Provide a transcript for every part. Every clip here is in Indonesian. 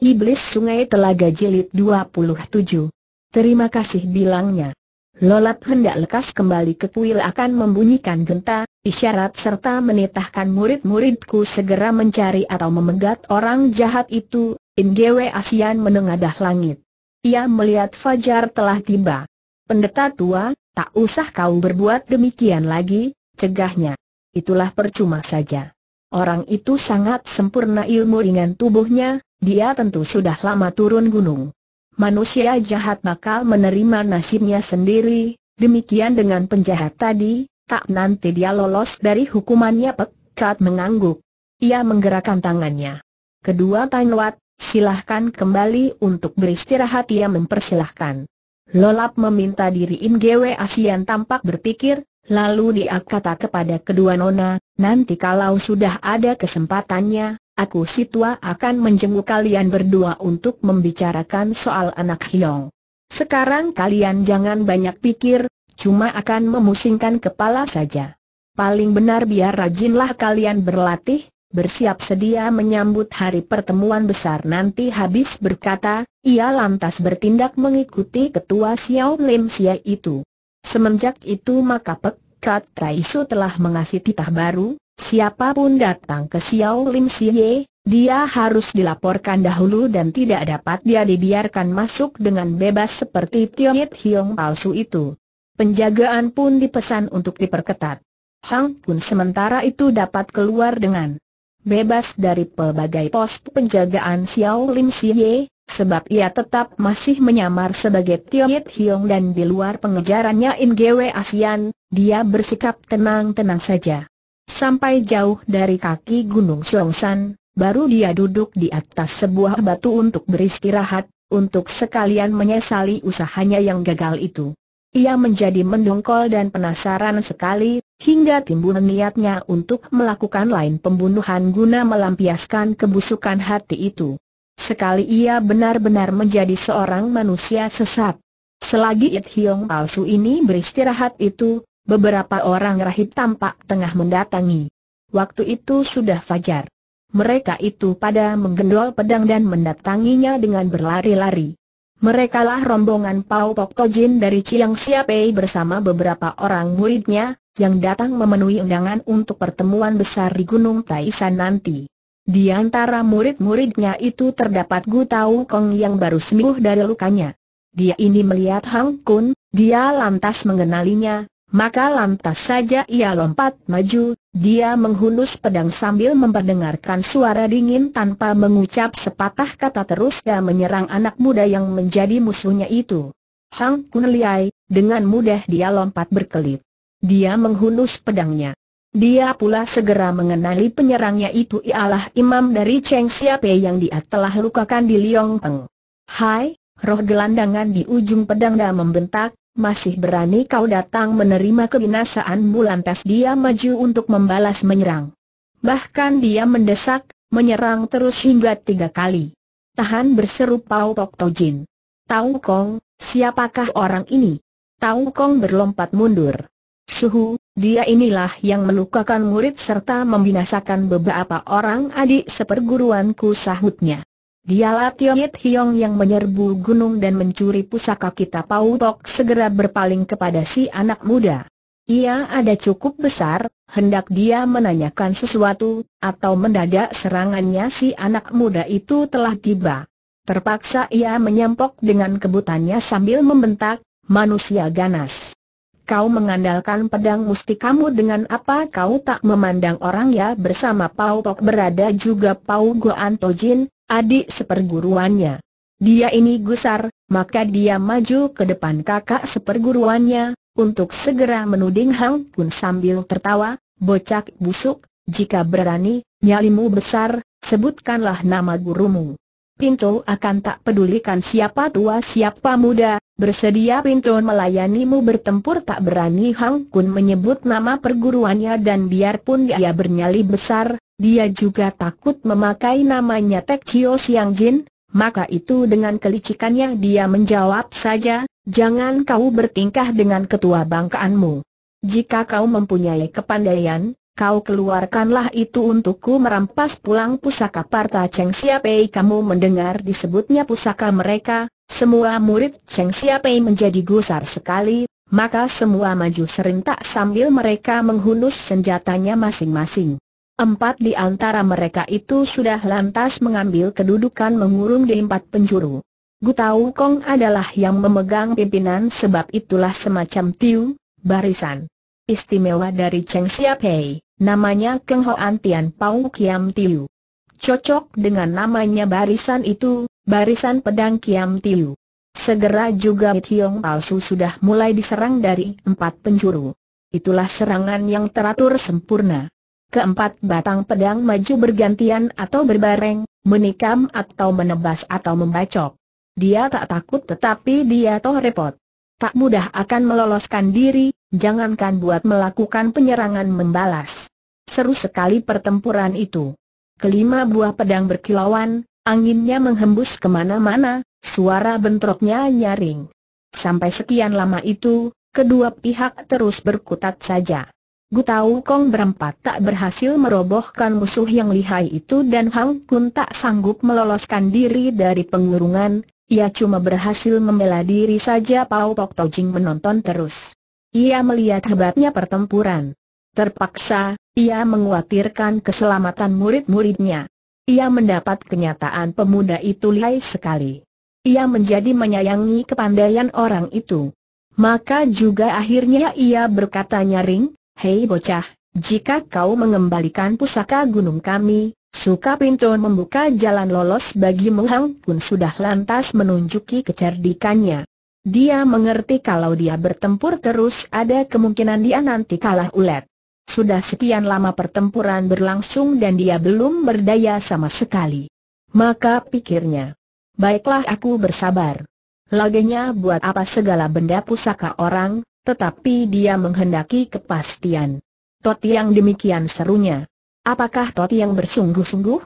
Iblis Sungai Telaga Jilid 27. Terima kasih bilangnya. Lolat hendak lekas kembali ke kuil akan membunyikan genta, isyarat serta menitahkan murid-muridku segera mencari atau memegat orang jahat itu, Ingewe Asian menengadah langit. Ia melihat Fajar telah tiba. Pendeta tua, tak usah kau berbuat demikian lagi, cegahnya. Itulah percuma saja. Orang itu sangat sempurna ilmu ringan tubuhnya, dia tentu sudah lama turun gunung. Manusia jahat bakal menerima nasibnya sendiri, demikian dengan penjahat tadi, tak nanti dia lolos dari hukumannya pekat mengangguk. Ia menggerakkan tangannya. Kedua Tanwat, silahkan kembali untuk beristirahat ia mempersilahkan. Lolap meminta diri In Gwe Asian tampak berpikir, lalu dia kata kepada kedua nona, nanti kalau sudah ada kesempatannya, aku si tua akan menjenguk kalian berdua untuk membicarakan soal anak Hyong. Sekarang kalian jangan banyak pikir, cuma akan memusingkan kepala saja. Paling benar biar rajinlah kalian berlatih, bersiap sedia menyambut hari pertemuan besar nanti habis berkata, ia lantas bertindak mengikuti ketua Xiao Lim Xia itu. Semenjak itu maka Pek Kat telah mengasih titah baru, Siapapun datang ke Xiao Lim Siye, dia harus dilaporkan dahulu dan tidak dapat dia dibiarkan masuk dengan bebas seperti Yit Hiong palsu itu. Penjagaan pun dipesan untuk diperketat. Hang pun sementara itu dapat keluar dengan bebas dari pelbagai pos penjagaan Xiao Lim Siye, sebab ia tetap masih menyamar sebagai Yit Hiong dan di luar pengejarannya In Gwe Asian, dia bersikap tenang-tenang saja. Sampai jauh dari kaki Gunung Siongsan, baru dia duduk di atas sebuah batu untuk beristirahat, untuk sekalian menyesali usahanya yang gagal itu. Ia menjadi mendongkol dan penasaran sekali, hingga timbul niatnya untuk melakukan lain pembunuhan guna melampiaskan kebusukan hati itu. Sekali ia benar-benar menjadi seorang manusia sesat. Selagi It Hiong palsu ini beristirahat itu, Beberapa orang rahib tampak tengah mendatangi. Waktu itu sudah fajar. Mereka itu pada menggendol pedang dan mendatanginya dengan berlari-lari. Merekalah rombongan Pau Pok Tojin dari Chiang Siapei bersama beberapa orang muridnya, yang datang memenuhi undangan untuk pertemuan besar di Gunung Taisan nanti. Di antara murid-muridnya itu terdapat Gu Tau Kong yang baru sembuh dari lukanya. Dia ini melihat Hang Kun, dia lantas mengenalinya, maka lantas saja ia lompat maju, dia menghunus pedang sambil memperdengarkan suara dingin tanpa mengucap sepatah kata terus dia menyerang anak muda yang menjadi musuhnya itu. Hang Kun Liai, dengan mudah dia lompat berkelip. Dia menghunus pedangnya. Dia pula segera mengenali penyerangnya itu ialah imam dari Cheng Xiape yang dia telah lukakan di Liong Peng. Hai, roh gelandangan di ujung pedang dia membentak, masih berani kau datang menerima kebinasaanmu lantas dia maju untuk membalas menyerang. Bahkan dia mendesak, menyerang terus hingga tiga kali. Tahan berseru Pau Tok Tojin. Tau Kong, siapakah orang ini? Tau Kong berlompat mundur. Suhu, dia inilah yang melukakan murid serta membinasakan beberapa orang adik seperguruanku sahutnya. Dialah Tio Yit Hiong yang menyerbu gunung dan mencuri pusaka kita Pau Tok segera berpaling kepada si anak muda. Ia ada cukup besar, hendak dia menanyakan sesuatu, atau mendadak serangannya si anak muda itu telah tiba. Terpaksa ia menyempok dengan kebutannya sambil membentak, manusia ganas. Kau mengandalkan pedang kamu dengan apa kau tak memandang orang ya bersama Pau Tok berada juga Pau Goan Tojin, adik seperguruannya. Dia ini gusar, maka dia maju ke depan kakak seperguruannya, untuk segera menuding Hang Kun sambil tertawa, bocak busuk, jika berani, nyalimu besar, sebutkanlah nama gurumu. Pinto akan tak pedulikan siapa tua siapa muda, bersedia Pinto melayanimu bertempur tak berani Hang Kun menyebut nama perguruannya dan biarpun dia bernyali besar, dia juga takut memakai namanya Tek Chio Siang Jin, maka itu dengan kelicikannya dia menjawab saja, jangan kau bertingkah dengan ketua bangkaanmu. Jika kau mempunyai kepandaian, kau keluarkanlah itu untukku merampas pulang pusaka Parta Cheng Siapei kamu mendengar disebutnya pusaka mereka, semua murid Cheng Siapei menjadi gusar sekali, maka semua maju serentak sambil mereka menghunus senjatanya masing-masing. Empat di antara mereka itu sudah lantas mengambil kedudukan mengurung di empat penjuru. Gu Tau Kong adalah yang memegang pimpinan sebab itulah semacam tiu, barisan. Istimewa dari Cheng Siapei, namanya Keng Hoan Tian Pau Kiam Tiu. Cocok dengan namanya barisan itu, barisan pedang Kiam Tiu. Segera juga Hiong palsu sudah mulai diserang dari empat penjuru. Itulah serangan yang teratur sempurna. Keempat batang pedang maju bergantian atau berbareng, menikam atau menebas atau membacok. Dia tak takut tetapi dia toh repot. Tak mudah akan meloloskan diri, jangankan buat melakukan penyerangan membalas. Seru sekali pertempuran itu. Kelima buah pedang berkilauan, anginnya menghembus kemana-mana, suara bentroknya nyaring. Sampai sekian lama itu, kedua pihak terus berkutat saja. Gu Tau Kong berempat tak berhasil merobohkan musuh yang lihai itu dan Hang Kun tak sanggup meloloskan diri dari pengurungan, ia cuma berhasil membela diri saja Pau Pok Tojing menonton terus. Ia melihat hebatnya pertempuran. Terpaksa, ia menguatirkan keselamatan murid-muridnya. Ia mendapat kenyataan pemuda itu lihai sekali. Ia menjadi menyayangi kepandaian orang itu. Maka juga akhirnya ia berkata nyaring, Hei bocah, jika kau mengembalikan pusaka gunung kami, suka pintu membuka jalan lolos bagi Menghang pun sudah lantas menunjuki kecerdikannya. Dia mengerti kalau dia bertempur terus ada kemungkinan dia nanti kalah ulet. Sudah sekian lama pertempuran berlangsung dan dia belum berdaya sama sekali. Maka pikirnya, baiklah aku bersabar. Lagenya buat apa segala benda pusaka orang, tetapi dia menghendaki kepastian. Tot yang demikian serunya. Apakah Tot yang bersungguh-sungguh?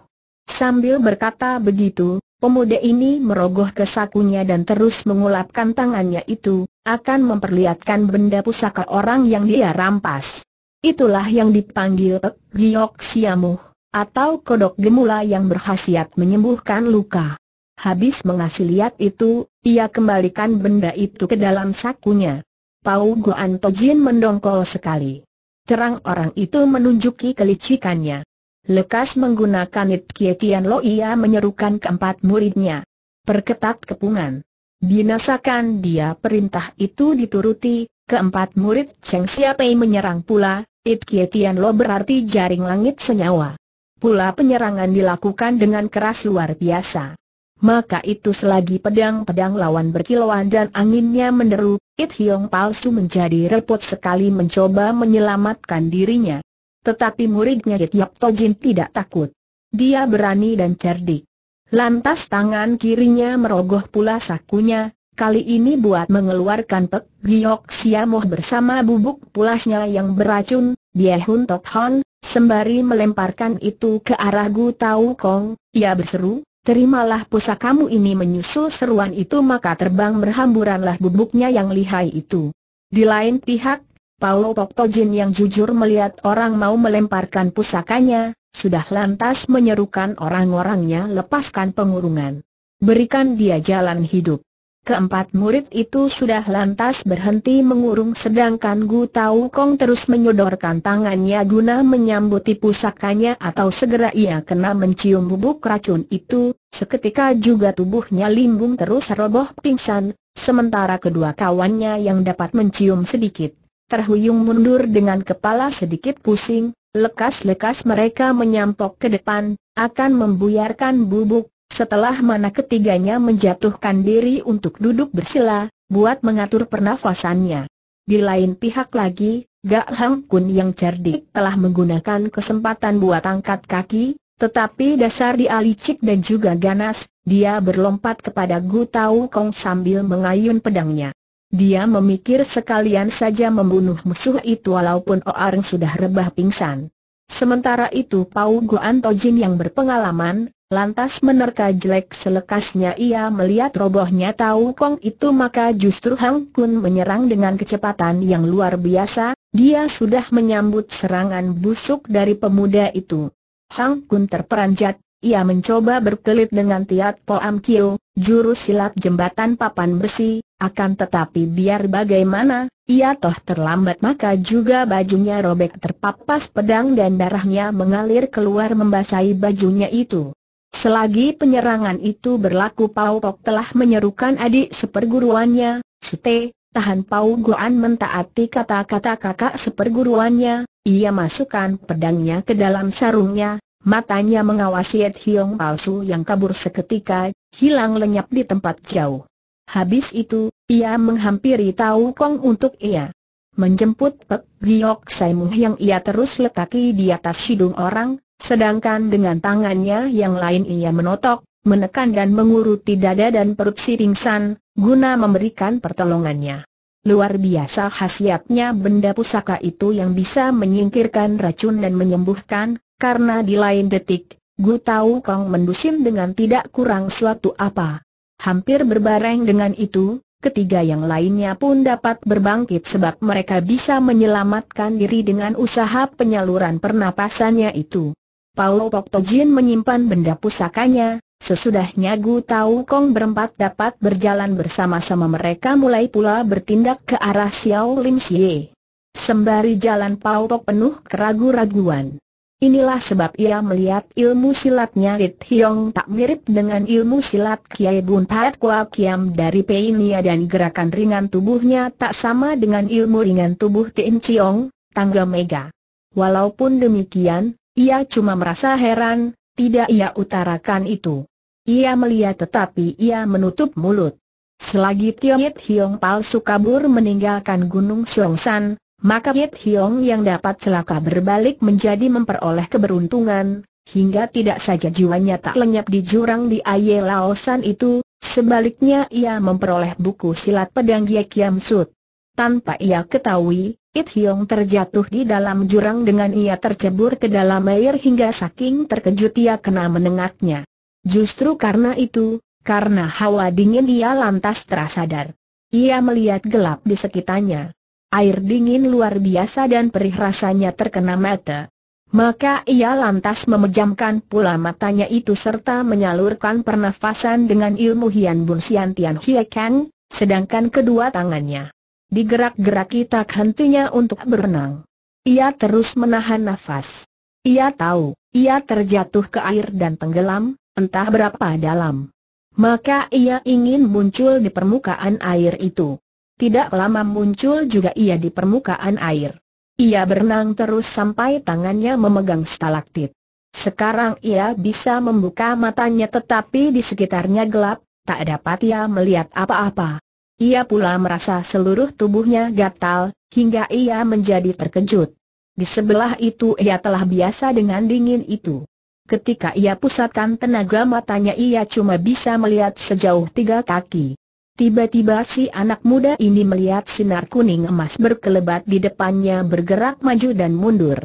Sambil berkata begitu, pemuda ini merogoh ke sakunya dan terus mengulapkan tangannya itu, akan memperlihatkan benda pusaka orang yang dia rampas. Itulah yang dipanggil Giok Siamuh, atau kodok gemula yang berhasiat menyembuhkan luka. Habis mengasih lihat itu, ia kembalikan benda itu ke dalam sakunya. Pau Goan Tojin mendongkol sekali. Terang orang itu menunjuki kelicikannya. Lekas menggunakan It tian Lo ia menyerukan keempat muridnya. Perketat kepungan. Binasakan dia perintah itu dituruti, keempat murid Cheng siapai menyerang pula, It tian Lo berarti jaring langit senyawa. Pula penyerangan dilakukan dengan keras luar biasa. Maka itu selagi pedang-pedang lawan berkilauan dan anginnya menderu, It Hiong palsu menjadi repot sekali mencoba menyelamatkan dirinya. Tetapi muridnya It Tojin tidak takut. Dia berani dan cerdik. Lantas tangan kirinya merogoh pula sakunya, kali ini buat mengeluarkan Pek Giok Siamoh bersama bubuk pulasnya yang beracun, dia Hun Tok Hon, sembari melemparkan itu ke arah Gu Tau Kong, ia berseru, Terimalah pusakamu ini menyusul seruan itu maka terbang berhamburanlah bubuknya yang lihai itu. Di lain pihak, Paulo Poktojin yang jujur melihat orang mau melemparkan pusakanya, sudah lantas menyerukan orang-orangnya lepaskan pengurungan. Berikan dia jalan hidup. Keempat murid itu sudah lantas berhenti mengurung sedangkan Gu Tau Kong terus menyodorkan tangannya guna menyambuti pusakanya atau segera ia kena mencium bubuk racun itu, seketika juga tubuhnya limbung terus roboh pingsan, sementara kedua kawannya yang dapat mencium sedikit, terhuyung mundur dengan kepala sedikit pusing, lekas-lekas mereka menyampok ke depan, akan membuyarkan bubuk, setelah mana ketiganya menjatuhkan diri untuk duduk bersila, buat mengatur pernafasannya. Di lain pihak lagi, Gak Hang Kun yang cerdik telah menggunakan kesempatan buat angkat kaki, tetapi dasar dia licik dan juga ganas, dia berlompat kepada Gu Tau Kong sambil mengayun pedangnya. Dia memikir sekalian saja membunuh musuh itu walaupun orang sudah rebah pingsan. Sementara itu Pau Guan Tojin yang berpengalaman, Lantas menerka jelek selekasnya ia melihat robohnya Tau Kong itu maka justru Hang Kun menyerang dengan kecepatan yang luar biasa, dia sudah menyambut serangan busuk dari pemuda itu. Hang Kun terperanjat, ia mencoba berkelit dengan Tiat Poam Kio, juru silat jembatan papan besi, akan tetapi biar bagaimana, ia toh terlambat maka juga bajunya robek terpapas pedang dan darahnya mengalir keluar membasahi bajunya itu. Selagi penyerangan itu berlaku Pau Pok telah menyerukan adik seperguruannya, Sute, tahan Pau Goan mentaati kata-kata kakak seperguruannya, ia masukkan pedangnya ke dalam sarungnya, matanya mengawasi Ed Hiong palsu yang kabur seketika, hilang lenyap di tempat jauh. Habis itu, ia menghampiri Tau Kong untuk ia menjemput Pek Giok Saimung yang ia terus letaki di atas hidung orang, Sedangkan dengan tangannya yang lain ia menotok, menekan dan menguruti dada dan perut si pingsan, guna memberikan pertolongannya. Luar biasa khasiatnya benda pusaka itu yang bisa menyingkirkan racun dan menyembuhkan, karena di lain detik, Gu Tau Kong mendusin dengan tidak kurang suatu apa. Hampir berbareng dengan itu, ketiga yang lainnya pun dapat berbangkit sebab mereka bisa menyelamatkan diri dengan usaha penyaluran pernapasannya itu. Paulo Poktojin menyimpan benda pusakanya, sesudahnya Gu Tau Kong berempat dapat berjalan bersama-sama mereka mulai pula bertindak ke arah Xiao Lim Xie. Sembari jalan Paulo Tok penuh keragu-raguan. Inilah sebab ia melihat ilmu silatnya Rit Hiong tak mirip dengan ilmu silat Kiai Bun Pat Kua Kiam dari Peinia dan gerakan ringan tubuhnya tak sama dengan ilmu ringan tubuh Tien Chiong, tangga mega. Walaupun demikian, ia cuma merasa heran, tidak ia utarakan itu. Ia melihat tetapi ia menutup mulut. Selagi Yit Hiong palsu kabur meninggalkan Gunung San, maka Yit Hiong yang dapat celaka berbalik menjadi memperoleh keberuntungan, hingga tidak saja jiwanya tak lenyap di jurang di Aye Laosan itu, sebaliknya ia memperoleh buku silat pedang Ye Kiam Sud. Tanpa ia ketahui, It Hiong terjatuh di dalam jurang dengan ia tercebur ke dalam air hingga saking terkejut ia kena menengaknya. Justru karena itu, karena hawa dingin ia lantas terasadar. Ia melihat gelap di sekitarnya. Air dingin luar biasa dan perih rasanya terkena mata. Maka ia lantas memejamkan pula matanya itu serta menyalurkan pernafasan dengan ilmu Hian Bun Sian Tian Hie Kang, sedangkan kedua tangannya digerak-geraki tak hentinya untuk berenang. Ia terus menahan nafas. Ia tahu, ia terjatuh ke air dan tenggelam, entah berapa dalam. Maka ia ingin muncul di permukaan air itu. Tidak lama muncul juga ia di permukaan air. Ia berenang terus sampai tangannya memegang stalaktit. Sekarang ia bisa membuka matanya tetapi di sekitarnya gelap, tak dapat ia melihat apa-apa. Ia pula merasa seluruh tubuhnya gatal, hingga ia menjadi terkejut. Di sebelah itu ia telah biasa dengan dingin itu. Ketika ia pusatkan tenaga matanya ia cuma bisa melihat sejauh tiga kaki. Tiba-tiba si anak muda ini melihat sinar kuning emas berkelebat di depannya bergerak maju dan mundur.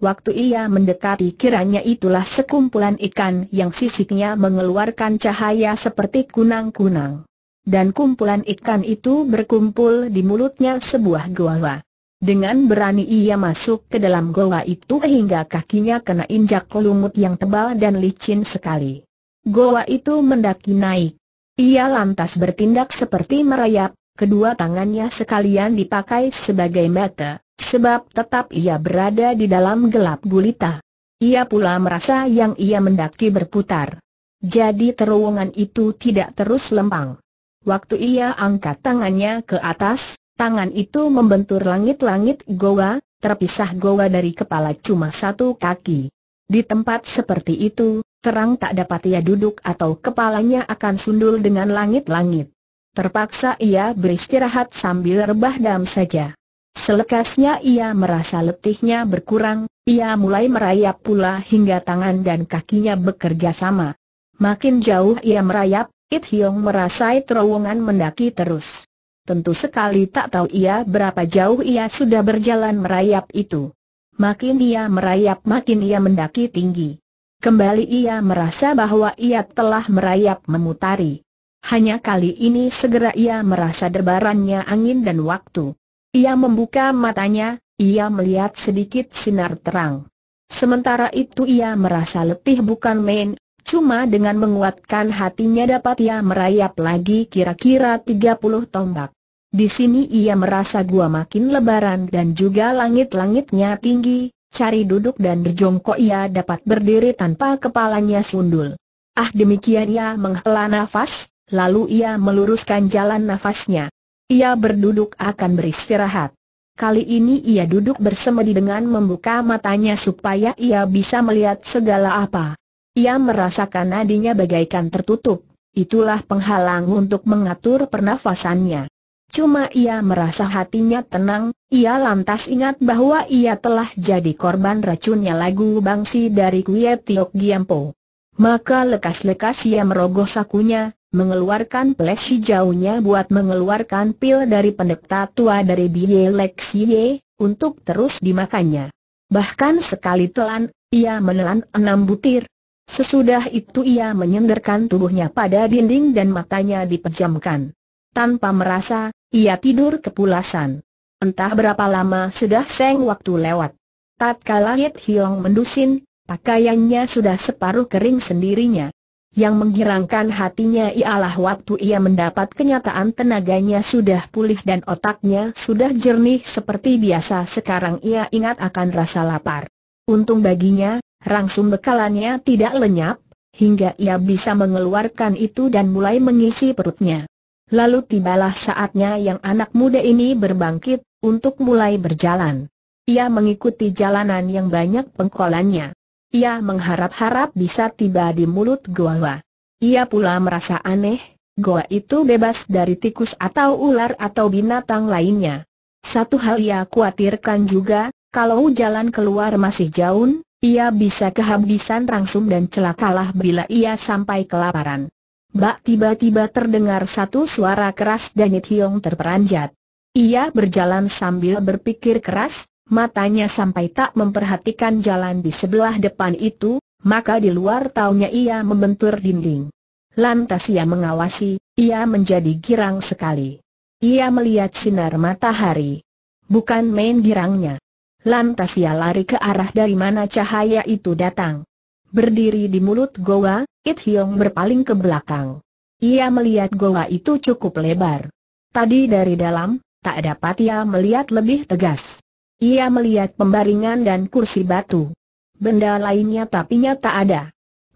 Waktu ia mendekati kiranya itulah sekumpulan ikan yang sisiknya mengeluarkan cahaya seperti kunang-kunang dan kumpulan ikan itu berkumpul di mulutnya sebuah goa. Dengan berani ia masuk ke dalam goa itu hingga kakinya kena injak lumut yang tebal dan licin sekali. Goa itu mendaki naik. Ia lantas bertindak seperti merayap, kedua tangannya sekalian dipakai sebagai mata, sebab tetap ia berada di dalam gelap gulita. Ia pula merasa yang ia mendaki berputar. Jadi terowongan itu tidak terus lempang. Waktu ia angkat tangannya ke atas, tangan itu membentur langit-langit goa, terpisah goa dari kepala cuma satu kaki. Di tempat seperti itu, terang tak dapat ia duduk atau kepalanya akan sundul dengan langit-langit. Terpaksa ia beristirahat sambil rebah dam saja. Selekasnya ia merasa letihnya berkurang, ia mulai merayap pula hingga tangan dan kakinya bekerja sama. Makin jauh ia merayap, It Hiong merasai terowongan mendaki terus. Tentu sekali tak tahu ia berapa jauh ia sudah berjalan merayap itu. Makin ia merayap makin ia mendaki tinggi. Kembali ia merasa bahwa ia telah merayap memutari. Hanya kali ini segera ia merasa debarannya angin dan waktu. Ia membuka matanya, ia melihat sedikit sinar terang. Sementara itu ia merasa letih bukan main, Cuma dengan menguatkan hatinya dapat ia merayap lagi kira-kira 30 tombak. Di sini ia merasa gua makin lebaran dan juga langit-langitnya tinggi, cari duduk dan berjongkok ia dapat berdiri tanpa kepalanya sundul. Ah demikian ia menghela nafas, lalu ia meluruskan jalan nafasnya. Ia berduduk akan beristirahat. Kali ini ia duduk bersemedi dengan membuka matanya supaya ia bisa melihat segala apa. Ia merasakan nadinya bagaikan tertutup. Itulah penghalang untuk mengatur pernafasannya. Cuma ia merasa hatinya tenang, ia lantas ingat bahwa ia telah jadi korban racunnya lagu bangsi dari Kuya Tiok Giampo. Maka lekas-lekas ia merogoh sakunya, mengeluarkan peles hijaunya buat mengeluarkan pil dari pendekta tua dari Biye Lexie, untuk terus dimakannya. Bahkan sekali telan, ia menelan enam butir, Sesudah itu ia menyenderkan tubuhnya pada dinding dan matanya dipejamkan. Tanpa merasa, ia tidur kepulasan. Entah berapa lama sudah seng waktu lewat. Tatkala Yit Hiong mendusin, pakaiannya sudah separuh kering sendirinya. Yang menggirangkan hatinya ialah waktu ia mendapat kenyataan tenaganya sudah pulih dan otaknya sudah jernih seperti biasa sekarang ia ingat akan rasa lapar. Untung baginya, Rangsum bekalannya tidak lenyap, hingga ia bisa mengeluarkan itu dan mulai mengisi perutnya. Lalu tibalah saatnya yang anak muda ini berbangkit, untuk mulai berjalan. Ia mengikuti jalanan yang banyak pengkolannya. Ia mengharap-harap bisa tiba di mulut goa. Ia pula merasa aneh, goa itu bebas dari tikus atau ular atau binatang lainnya. Satu hal ia khawatirkan juga, kalau jalan keluar masih jauh, ia bisa kehabisan rangsum dan celakalah bila ia sampai kelaparan. Bak tiba-tiba terdengar satu suara keras dan It Hiong terperanjat. Ia berjalan sambil berpikir keras, matanya sampai tak memperhatikan jalan di sebelah depan itu, maka di luar taunya ia membentur dinding. Lantas ia mengawasi, ia menjadi girang sekali. Ia melihat sinar matahari. Bukan main girangnya. Lantas ia lari ke arah dari mana cahaya itu datang. Berdiri di mulut goa, It Hiong berpaling ke belakang. Ia melihat goa itu cukup lebar. Tadi dari dalam, tak dapat ia melihat lebih tegas. Ia melihat pembaringan dan kursi batu. Benda lainnya tapinya tak ada.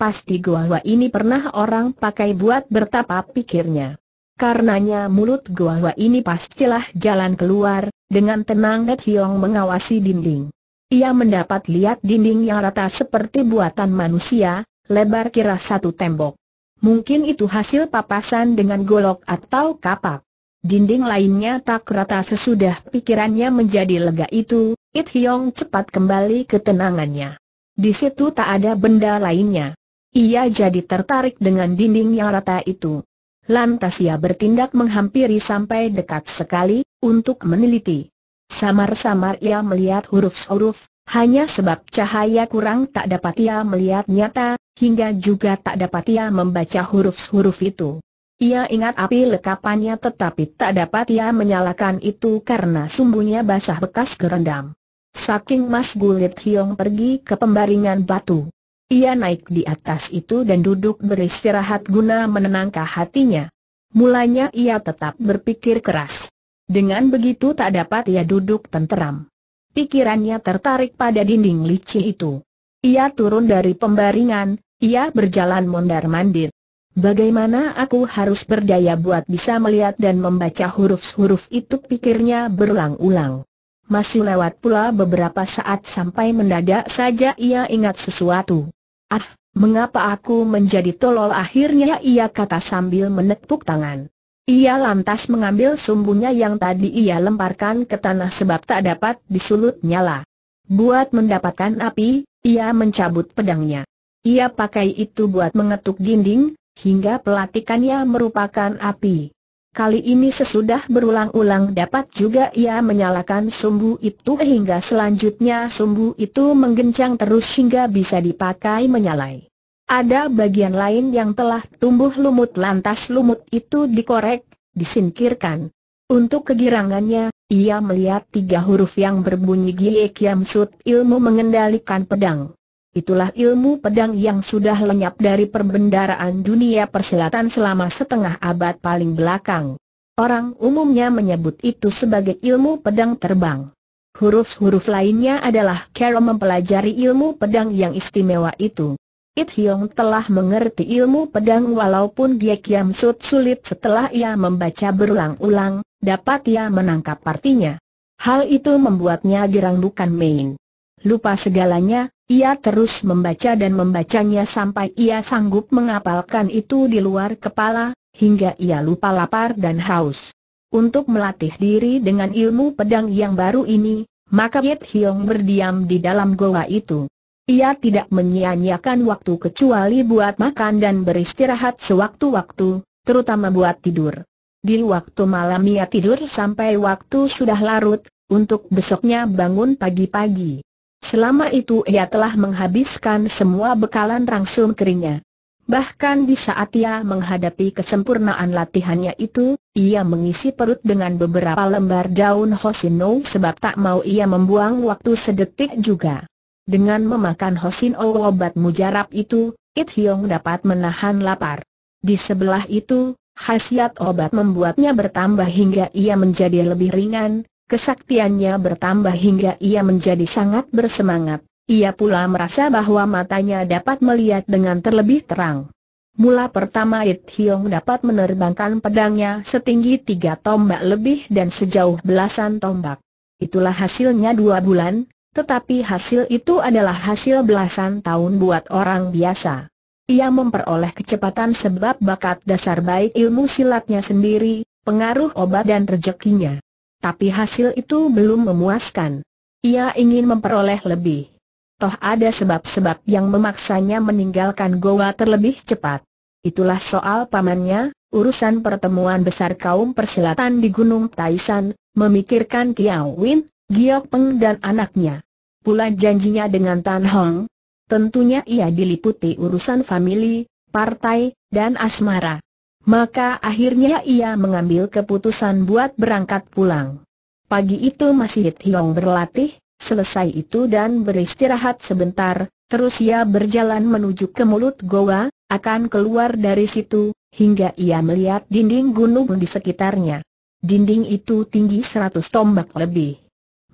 Pasti goa ini pernah orang pakai buat bertapa pikirnya. Karenanya mulut goa ini pastilah jalan keluar, dengan tenang Net Hiong mengawasi dinding. Ia mendapat lihat dinding yang rata seperti buatan manusia, lebar kira satu tembok. Mungkin itu hasil papasan dengan golok atau kapak. Dinding lainnya tak rata sesudah pikirannya menjadi lega itu, It Hiong cepat kembali ke tenangannya. Di situ tak ada benda lainnya. Ia jadi tertarik dengan dinding yang rata itu. Lantas ia bertindak menghampiri sampai dekat sekali, untuk meneliti. Samar-samar ia melihat huruf-huruf, hanya sebab cahaya kurang tak dapat ia melihat nyata, hingga juga tak dapat ia membaca huruf-huruf itu. Ia ingat api lekapannya tetapi tak dapat ia menyalakan itu karena sumbunya basah bekas gerendam. Saking Mas Gulit Hiong pergi ke pembaringan batu. Ia naik di atas itu dan duduk beristirahat guna menenangkan hatinya. Mulanya ia tetap berpikir keras. Dengan begitu tak dapat ia duduk tenteram. Pikirannya tertarik pada dinding licin itu. Ia turun dari pembaringan, ia berjalan mondar-mandir. Bagaimana aku harus berdaya buat bisa melihat dan membaca huruf-huruf itu pikirnya berulang-ulang. Masih lewat pula beberapa saat sampai mendadak saja ia ingat sesuatu. Ah, mengapa aku menjadi tolol akhirnya ia kata sambil menepuk tangan. Ia lantas mengambil sumbunya yang tadi ia lemparkan ke tanah sebab tak dapat disulut nyala. Buat mendapatkan api, ia mencabut pedangnya. Ia pakai itu buat mengetuk dinding, hingga pelatikannya merupakan api. Kali ini sesudah berulang-ulang dapat juga ia menyalakan sumbu itu hingga selanjutnya sumbu itu menggencang terus hingga bisa dipakai menyalai. Ada bagian lain yang telah tumbuh lumut lantas lumut itu dikorek, disingkirkan. Untuk kegirangannya, ia melihat tiga huruf yang berbunyi Gie Kiam Sut ilmu mengendalikan pedang itulah ilmu pedang yang sudah lenyap dari perbendaraan dunia persilatan selama setengah abad paling belakang. Orang umumnya menyebut itu sebagai ilmu pedang terbang. Huruf-huruf lainnya adalah cara mempelajari ilmu pedang yang istimewa itu. It Hyong telah mengerti ilmu pedang walaupun dia kiam sud sulit setelah ia membaca berulang-ulang, dapat ia menangkap artinya. Hal itu membuatnya girang bukan main. Lupa segalanya, ia terus membaca dan membacanya sampai ia sanggup mengapalkan itu di luar kepala, hingga ia lupa lapar dan haus. Untuk melatih diri dengan ilmu pedang yang baru ini, maka Yip Hiong berdiam di dalam goa itu. Ia tidak menyia-nyiakan waktu kecuali buat makan dan beristirahat sewaktu-waktu, terutama buat tidur. Di waktu malam ia tidur sampai waktu sudah larut, untuk besoknya bangun pagi-pagi. Selama itu ia telah menghabiskan semua bekalan rangsum keringnya. Bahkan di saat ia menghadapi kesempurnaan latihannya itu, ia mengisi perut dengan beberapa lembar daun hosino sebab tak mau ia membuang waktu sedetik juga. Dengan memakan hosino obat mujarab itu, It Hyong dapat menahan lapar. Di sebelah itu, khasiat obat membuatnya bertambah hingga ia menjadi lebih ringan, Kesaktiannya bertambah hingga ia menjadi sangat bersemangat. Ia pula merasa bahwa matanya dapat melihat dengan terlebih terang. Mula pertama It Hiong dapat menerbangkan pedangnya setinggi tiga tombak lebih dan sejauh belasan tombak. Itulah hasilnya dua bulan, tetapi hasil itu adalah hasil belasan tahun buat orang biasa. Ia memperoleh kecepatan sebab bakat dasar baik ilmu silatnya sendiri, pengaruh obat dan rezekinya. Tapi hasil itu belum memuaskan. Ia ingin memperoleh lebih. Toh ada sebab-sebab yang memaksanya meninggalkan Goa terlebih cepat. Itulah soal pamannya, urusan pertemuan besar kaum perselatan di Gunung Taisan, memikirkan Kiao Win, Giok Peng dan anaknya. Pula janjinya dengan Tan Hong. Tentunya ia diliputi urusan famili, partai, dan asmara. Maka akhirnya ia mengambil keputusan buat berangkat pulang. Pagi itu masih Hiong berlatih, selesai itu dan beristirahat sebentar, terus ia berjalan menuju ke mulut goa, akan keluar dari situ, hingga ia melihat dinding gunung di sekitarnya. Dinding itu tinggi seratus tombak lebih.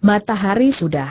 Matahari sudah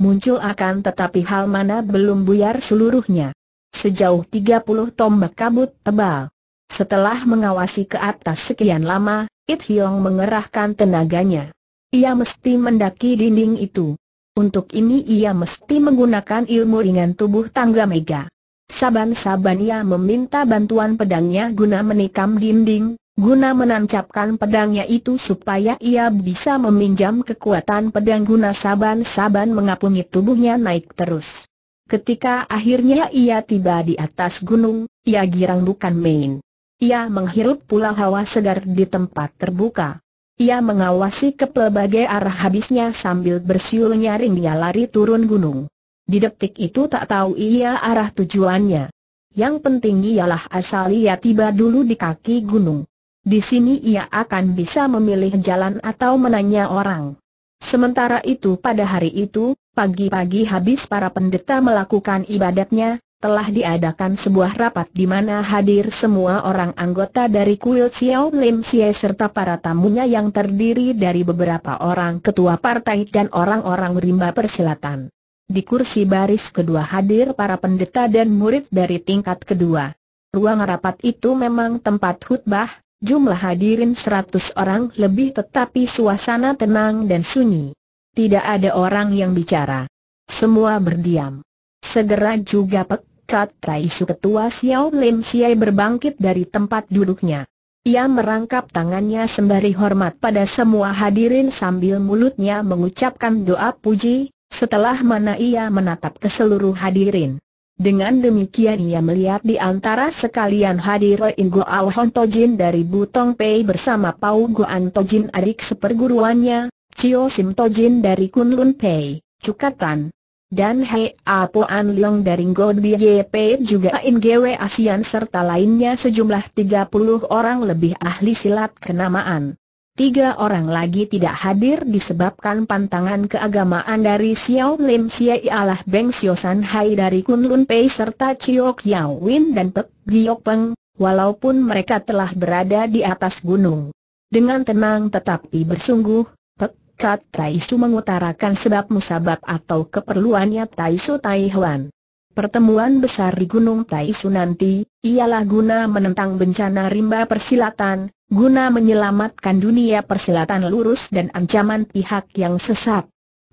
muncul akan tetapi hal mana belum buyar seluruhnya. Sejauh 30 tombak kabut tebal. Setelah mengawasi ke atas sekian lama, It Hyong mengerahkan tenaganya. Ia mesti mendaki dinding itu. Untuk ini ia mesti menggunakan ilmu ringan tubuh tangga mega. Saban-saban ia meminta bantuan pedangnya guna menikam dinding, guna menancapkan pedangnya itu supaya ia bisa meminjam kekuatan pedang guna saban-saban mengapungi tubuhnya naik terus. Ketika akhirnya ia tiba di atas gunung, ia girang bukan main. Ia menghirup pula hawa segar di tempat terbuka. Ia mengawasi ke pelbagai arah habisnya sambil bersiul nyaring dia lari turun gunung. Di detik itu tak tahu ia arah tujuannya. Yang penting ialah asal ia tiba dulu di kaki gunung. Di sini ia akan bisa memilih jalan atau menanya orang. Sementara itu pada hari itu, pagi-pagi habis para pendeta melakukan ibadatnya, telah diadakan sebuah rapat di mana hadir semua orang anggota dari kuil Xiao Lim Xie serta para tamunya yang terdiri dari beberapa orang ketua partai dan orang-orang rimba persilatan. Di kursi baris kedua hadir para pendeta dan murid dari tingkat kedua. Ruang rapat itu memang tempat khutbah, jumlah hadirin 100 orang lebih tetapi suasana tenang dan sunyi. Tidak ada orang yang bicara. Semua berdiam. Segera juga Pek Kat Tai Su ketua Xiao Lim Siai berbangkit dari tempat duduknya. Ia merangkap tangannya sembari hormat pada semua hadirin sambil mulutnya mengucapkan doa puji, setelah mana ia menatap ke seluruh hadirin. Dengan demikian ia melihat di antara sekalian hadirin Goao Hon Tojin dari Butong Pei bersama Pau Goan Tojin adik seperguruannya, Chio Sim Tojin dari Kunlun Pei, Cukatan, dan Hei Apo An Leong dari God BJP juga NGW Asian serta lainnya sejumlah 30 orang lebih ahli silat kenamaan. Tiga orang lagi tidak hadir disebabkan pantangan keagamaan dari Xiao Lim Siai ialah Beng Sio San Hai dari Kunlun Pei serta Chiok Yao Win dan Pek Giyok Peng, walaupun mereka telah berada di atas gunung. Dengan tenang tetapi bersungguh, Kat Taisu mengutarakan sebab musabab atau keperluannya Taisu Taihuan. Pertemuan besar di Gunung Taisu nanti, ialah guna menentang bencana rimba persilatan, guna menyelamatkan dunia persilatan lurus dan ancaman pihak yang sesat.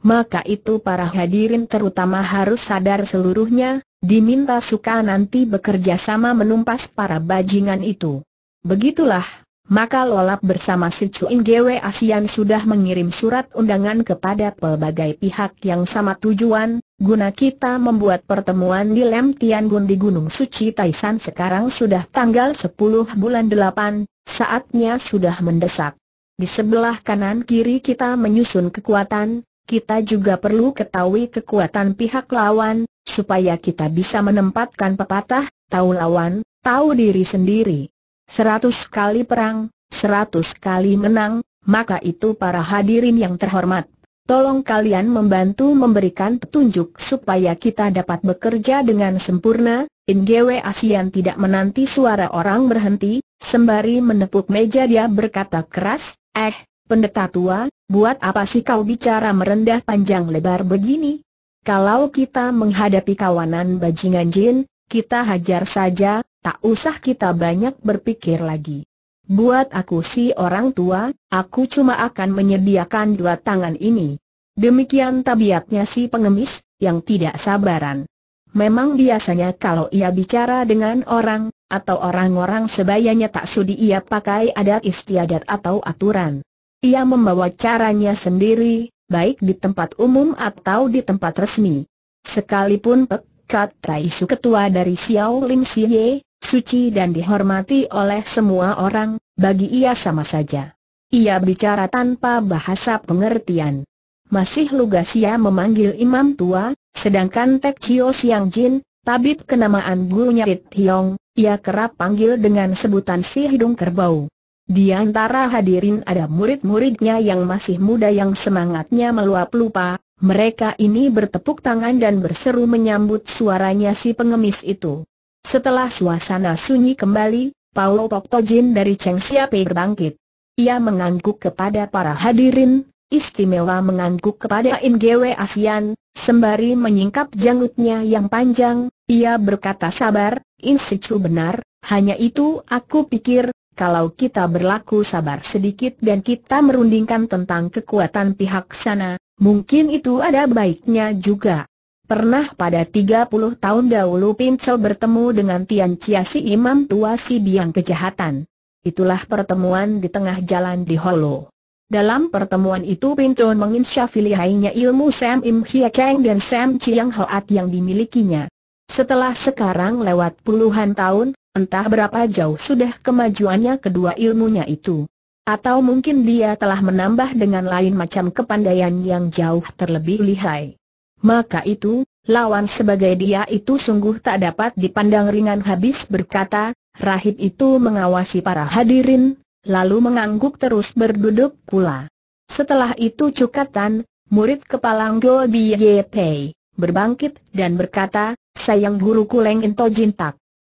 Maka itu para hadirin terutama harus sadar seluruhnya, diminta suka nanti bekerja sama menumpas para bajingan itu. Begitulah maka Lolap bersama si Ingewe Gwe Asian sudah mengirim surat undangan kepada pelbagai pihak yang sama tujuan, guna kita membuat pertemuan di Lem Gun di Gunung Suci Taisan sekarang sudah tanggal 10 bulan 8, saatnya sudah mendesak. Di sebelah kanan kiri kita menyusun kekuatan, kita juga perlu ketahui kekuatan pihak lawan, supaya kita bisa menempatkan pepatah, tahu lawan, tahu diri sendiri. Seratus kali perang, seratus kali menang, maka itu para hadirin yang terhormat. Tolong kalian membantu memberikan petunjuk supaya kita dapat bekerja dengan sempurna. Ingewe Asian tidak menanti suara orang berhenti, sembari menepuk meja dia berkata keras, Eh, pendeta tua, buat apa sih kau bicara merendah panjang lebar begini? Kalau kita menghadapi kawanan bajingan jin, kita hajar saja, tak usah kita banyak berpikir lagi. Buat aku si orang tua, aku cuma akan menyediakan dua tangan ini. Demikian tabiatnya si pengemis, yang tidak sabaran. Memang biasanya kalau ia bicara dengan orang, atau orang-orang sebayanya tak sudi ia pakai adat istiadat atau aturan. Ia membawa caranya sendiri, baik di tempat umum atau di tempat resmi. Sekalipun Pek kata isu ketua dari Xiao Lim Siye, suci dan dihormati oleh semua orang, bagi ia sama saja. Ia bicara tanpa bahasa pengertian. Masih lugas ia memanggil imam tua, sedangkan Tek Chio Siang Jin, tabib kenamaan gurunya It Hiong, ia kerap panggil dengan sebutan si hidung kerbau. Di antara hadirin ada murid-muridnya yang masih muda yang semangatnya meluap lupa, mereka ini bertepuk tangan dan berseru menyambut suaranya si pengemis itu. Setelah suasana sunyi kembali, Paulo Poktojin dari Cheng Siape berbangkit. Ia mengangguk kepada para hadirin, istimewa mengangguk kepada Gwe Asian, sembari menyingkap janggutnya yang panjang, ia berkata sabar, Sichu benar, hanya itu aku pikir, kalau kita berlaku sabar sedikit dan kita merundingkan tentang kekuatan pihak sana, Mungkin itu ada baiknya juga. Pernah pada 30 tahun dahulu Pincel bertemu dengan Tian Chia si imam tua si biang kejahatan. Itulah pertemuan di tengah jalan di Holo. Dalam pertemuan itu Pincel menginsyafi lihainya ilmu Sam Im Hia Kang dan Sam Chiang Hoat yang dimilikinya. Setelah sekarang lewat puluhan tahun, entah berapa jauh sudah kemajuannya kedua ilmunya itu. Atau mungkin dia telah menambah dengan lain macam kepandaian yang jauh terlebih lihai. Maka itu, lawan sebagai dia itu sungguh tak dapat dipandang ringan habis berkata, rahib itu mengawasi para hadirin, lalu mengangguk terus berduduk pula. Setelah itu cukatan, murid kepala Ngo Biye Pei, berbangkit dan berkata, sayang guruku Leng Into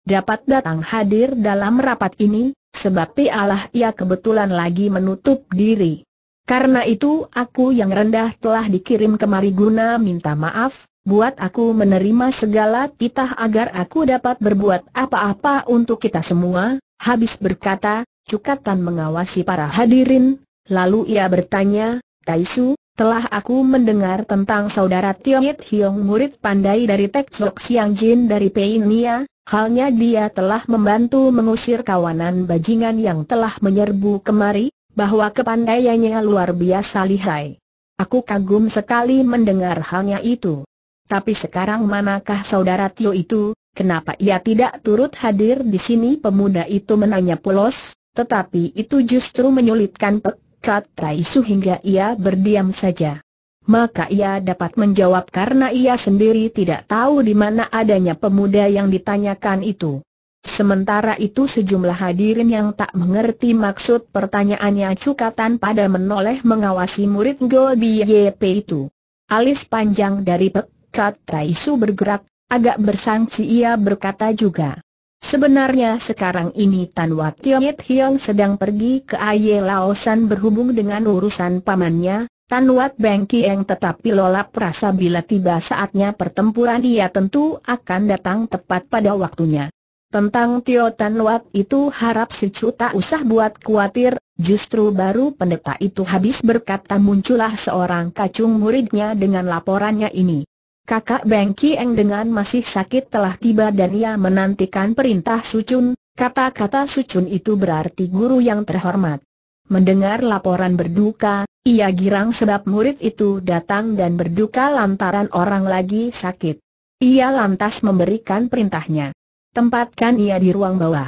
Dapat datang hadir dalam rapat ini, sebab pialah ia kebetulan lagi menutup diri. Karena itu aku yang rendah telah dikirim kemari guna minta maaf, buat aku menerima segala titah agar aku dapat berbuat apa-apa untuk kita semua, habis berkata, Cukatan mengawasi para hadirin, lalu ia bertanya, Taisu, telah aku mendengar tentang saudara Tiongit Hiong murid pandai dari Tek Chok Siang Jin dari Peinia, Halnya dia telah membantu mengusir kawanan bajingan yang telah menyerbu kemari, bahwa kepandaiannya luar biasa lihai. Aku kagum sekali mendengar halnya itu. Tapi sekarang manakah saudara Tio itu, kenapa ia tidak turut hadir di sini pemuda itu menanya polos, tetapi itu justru menyulitkan pekat Raisu Taisu hingga ia berdiam saja maka ia dapat menjawab karena ia sendiri tidak tahu di mana adanya pemuda yang ditanyakan itu. Sementara itu sejumlah hadirin yang tak mengerti maksud pertanyaannya cukatan pada menoleh mengawasi murid Go Biyepe itu. Alis panjang dari pekat Raisu bergerak, agak bersangsi ia berkata juga. Sebenarnya sekarang ini Tan Wat Hiong sedang pergi ke Aye Laosan berhubung dengan urusan pamannya, Tan Wat Beng Kieng tetapi lolap rasa bila tiba saatnya pertempuran ia tentu akan datang tepat pada waktunya. Tentang Tio Tan Wat itu harap si Chu tak usah buat khawatir, justru baru pendeta itu habis berkata muncullah seorang kacung muridnya dengan laporannya ini. Kakak Beng Kieng dengan masih sakit telah tiba dan ia menantikan perintah Sucun, kata-kata Sucun itu berarti guru yang terhormat. Mendengar laporan berduka, ia girang sebab murid itu datang dan berduka lantaran orang lagi sakit. Ia lantas memberikan perintahnya. Tempatkan ia di ruang bawah.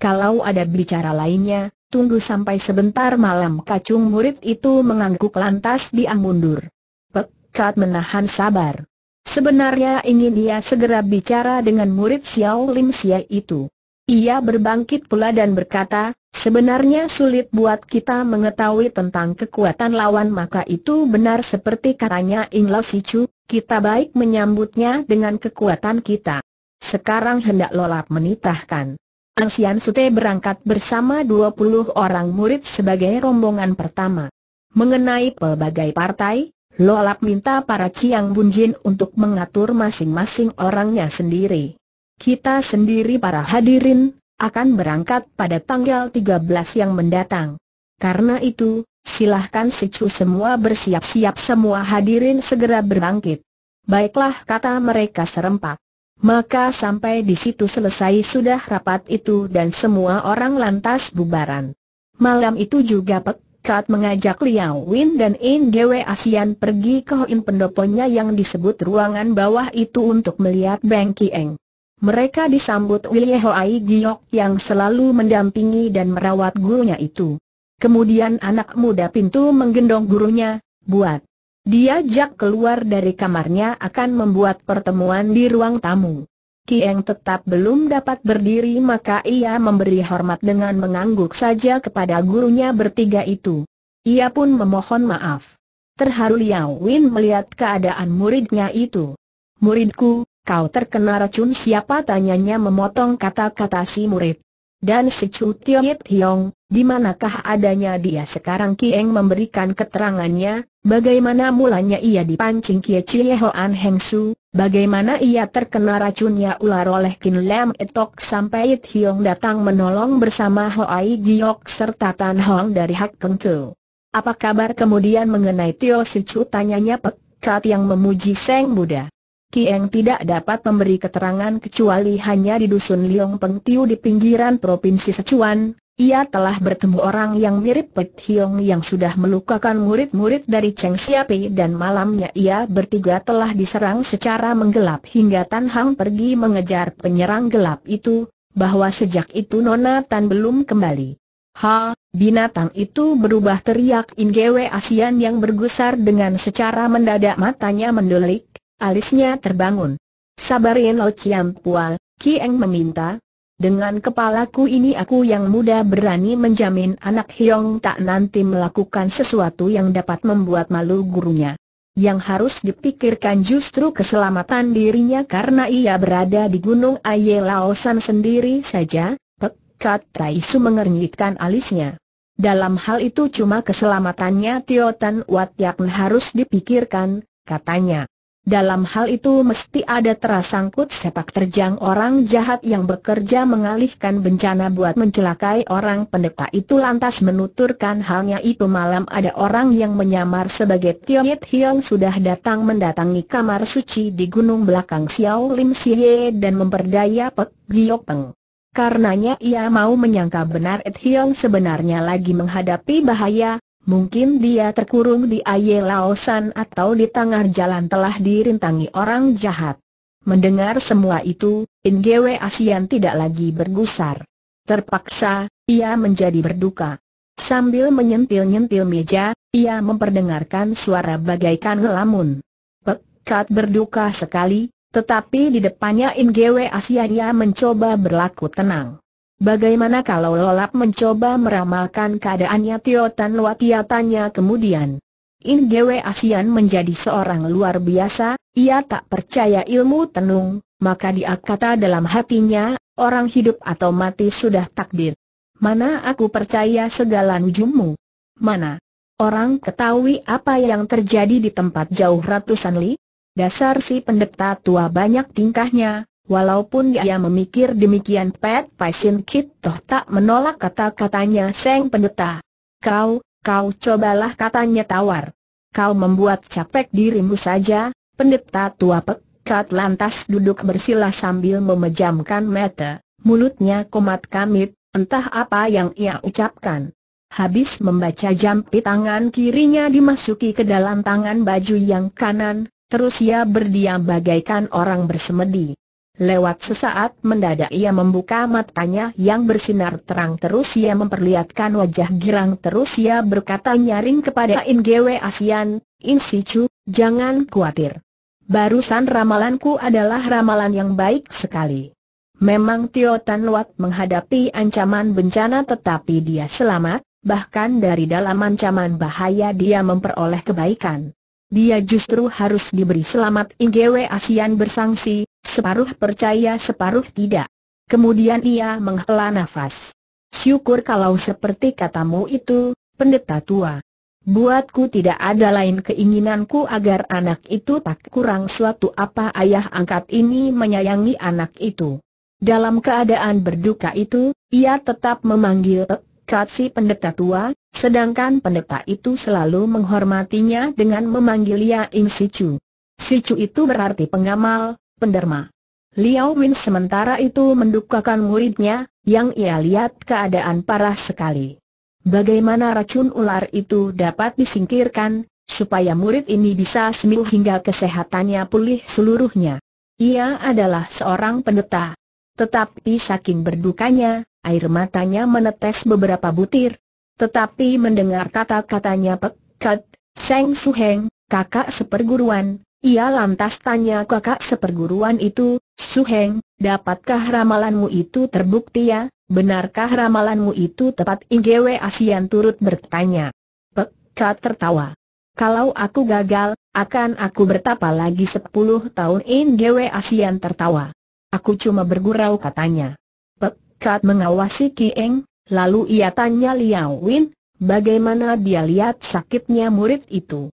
Kalau ada bicara lainnya, tunggu sampai sebentar malam kacung murid itu mengangguk lantas dia mundur. Pekat menahan sabar. Sebenarnya ingin ia segera bicara dengan murid Xiao Lim Xia itu. Ia berbangkit pula dan berkata, Sebenarnya sulit buat kita mengetahui tentang kekuatan lawan maka itu benar seperti katanya Ingla Sichu, kita baik menyambutnya dengan kekuatan kita. Sekarang hendak lolap menitahkan. Ansian Sute berangkat bersama 20 orang murid sebagai rombongan pertama. Mengenai pelbagai partai, Lolap minta para Ciang Bunjin untuk mengatur masing-masing orangnya sendiri. Kita sendiri para hadirin, akan berangkat pada tanggal 13 yang mendatang. Karena itu, silahkan Sicu semua bersiap-siap semua hadirin segera berbangkit. Baiklah kata mereka serempak. Maka sampai di situ selesai sudah rapat itu dan semua orang lantas bubaran. Malam itu juga Pek Kat mengajak Liang, Win dan In Gwe Asian pergi ke Hoin pendoponya yang disebut ruangan bawah itu untuk melihat Beng Kieng. Mereka disambut Hoai Giok yang selalu mendampingi dan merawat gurunya itu. Kemudian anak muda pintu menggendong gurunya, buat. Diajak keluar dari kamarnya akan membuat pertemuan di ruang tamu. Kieng tetap belum dapat berdiri maka ia memberi hormat dengan mengangguk saja kepada gurunya bertiga itu. Ia pun memohon maaf. Terharu Liao Win melihat keadaan muridnya itu. Muridku, Kau terkena racun siapa tanyanya memotong kata-kata si murid. Dan si Chu Yit Hiong, di manakah adanya dia sekarang Kieng memberikan keterangannya, bagaimana mulanya ia dipancing Kie Chie Hoan Heng Su, bagaimana ia terkena racunnya ular oleh Kin Lam Etok sampai Yit Hiong datang menolong bersama Hoai Giok serta Tan Hong dari Hak Keng Tu. Apa kabar kemudian mengenai Tio Si Chu tanyanya Pek Kat yang memuji Seng Buddha. Kieng tidak dapat memberi keterangan kecuali hanya di dusun Liong Peng Tiu di pinggiran Provinsi Sichuan. Ia telah bertemu orang yang mirip Pet Hiong yang sudah melukakan murid-murid dari Cheng Siapi dan malamnya ia bertiga telah diserang secara menggelap hingga Tan Hang pergi mengejar penyerang gelap itu, bahwa sejak itu Nona Tan belum kembali. Ha, binatang itu berubah teriak Ingewe Asian yang bergusar dengan secara mendadak matanya mendelik, Alisnya terbangun. Sabarin Lo Chiam Pual, Kieng meminta. Dengan kepalaku ini aku yang muda berani menjamin anak Hyong tak nanti melakukan sesuatu yang dapat membuat malu gurunya. Yang harus dipikirkan justru keselamatan dirinya karena ia berada di Gunung Aye Laosan sendiri saja, Pekat Taisu mengernyitkan alisnya. Dalam hal itu cuma keselamatannya Tio Tan Wat yang harus dipikirkan, katanya. Dalam hal itu mesti ada terasangkut sepak terjang orang jahat yang bekerja mengalihkan bencana buat mencelakai orang pendeta itu lantas menuturkan halnya itu malam ada orang yang menyamar sebagai Yit Hiong sudah datang mendatangi kamar suci di gunung belakang Xiao Lim Siye dan memperdaya Pek Giyok Peng. Karenanya ia mau menyangka benar Ed Hiong sebenarnya lagi menghadapi bahaya, Mungkin dia terkurung di Aye Laosan atau di tengah jalan telah dirintangi orang jahat. Mendengar semua itu, Ingwe Asian tidak lagi bergusar. Terpaksa, ia menjadi berduka. Sambil menyentil-nyentil meja, ia memperdengarkan suara bagaikan ngelamun. Pekat berduka sekali, tetapi di depannya Ingwe Asian ia mencoba berlaku tenang. Bagaimana kalau Lolap mencoba meramalkan keadaannya Tio Tan Luatia tanya kemudian. In Gwe Asian menjadi seorang luar biasa, ia tak percaya ilmu tenung, maka dia kata dalam hatinya, orang hidup atau mati sudah takdir. Mana aku percaya segala nujummu? Mana? Orang ketahui apa yang terjadi di tempat jauh ratusan li? Dasar si pendeta tua banyak tingkahnya, Walaupun dia memikir demikian Pat Paisin Kit toh tak menolak kata-katanya Seng Pendeta. Kau, kau cobalah katanya tawar. Kau membuat capek dirimu saja, pendeta tua pekat lantas duduk bersila sambil memejamkan mata, mulutnya komat kamit, entah apa yang ia ucapkan. Habis membaca jampi tangan kirinya dimasuki ke dalam tangan baju yang kanan, terus ia berdiam bagaikan orang bersemedi. Lewat sesaat mendadak ia membuka matanya yang bersinar terang terus ia memperlihatkan wajah girang terus ia berkata nyaring kepada Ingewe Asian, In Chu, jangan khawatir. Barusan ramalanku adalah ramalan yang baik sekali. Memang Tio Tan Luat menghadapi ancaman bencana tetapi dia selamat, bahkan dari dalam ancaman bahaya dia memperoleh kebaikan. Dia justru harus diberi selamat Ingewe Asian bersangsi, separuh percaya separuh tidak. Kemudian ia menghela nafas. Syukur kalau seperti katamu itu, pendeta tua. Buatku tidak ada lain keinginanku agar anak itu tak kurang suatu apa ayah angkat ini menyayangi anak itu. Dalam keadaan berduka itu, ia tetap memanggil Katsi pendeta tua, sedangkan pendeta itu selalu menghormatinya dengan memanggil ia In Sicu. Sicu itu berarti pengamal, penderma. Liao Win sementara itu mendukakan muridnya, yang ia lihat keadaan parah sekali. Bagaimana racun ular itu dapat disingkirkan, supaya murid ini bisa sembuh hingga kesehatannya pulih seluruhnya. Ia adalah seorang pendeta. Tetapi saking berdukanya, air matanya menetes beberapa butir. Tetapi mendengar kata-katanya pekat, Seng Suheng, kakak seperguruan, ia lantas tanya kakak seperguruan itu, Su Heng, dapatkah ramalanmu itu terbukti ya, benarkah ramalanmu itu tepat Ingwe Asian turut bertanya. Pekka tertawa. Kalau aku gagal, akan aku bertapa lagi sepuluh tahun Ingwe Asian tertawa. Aku cuma bergurau katanya. Pekka mengawasi Kieng, lalu ia tanya Liao Win, bagaimana dia lihat sakitnya murid itu.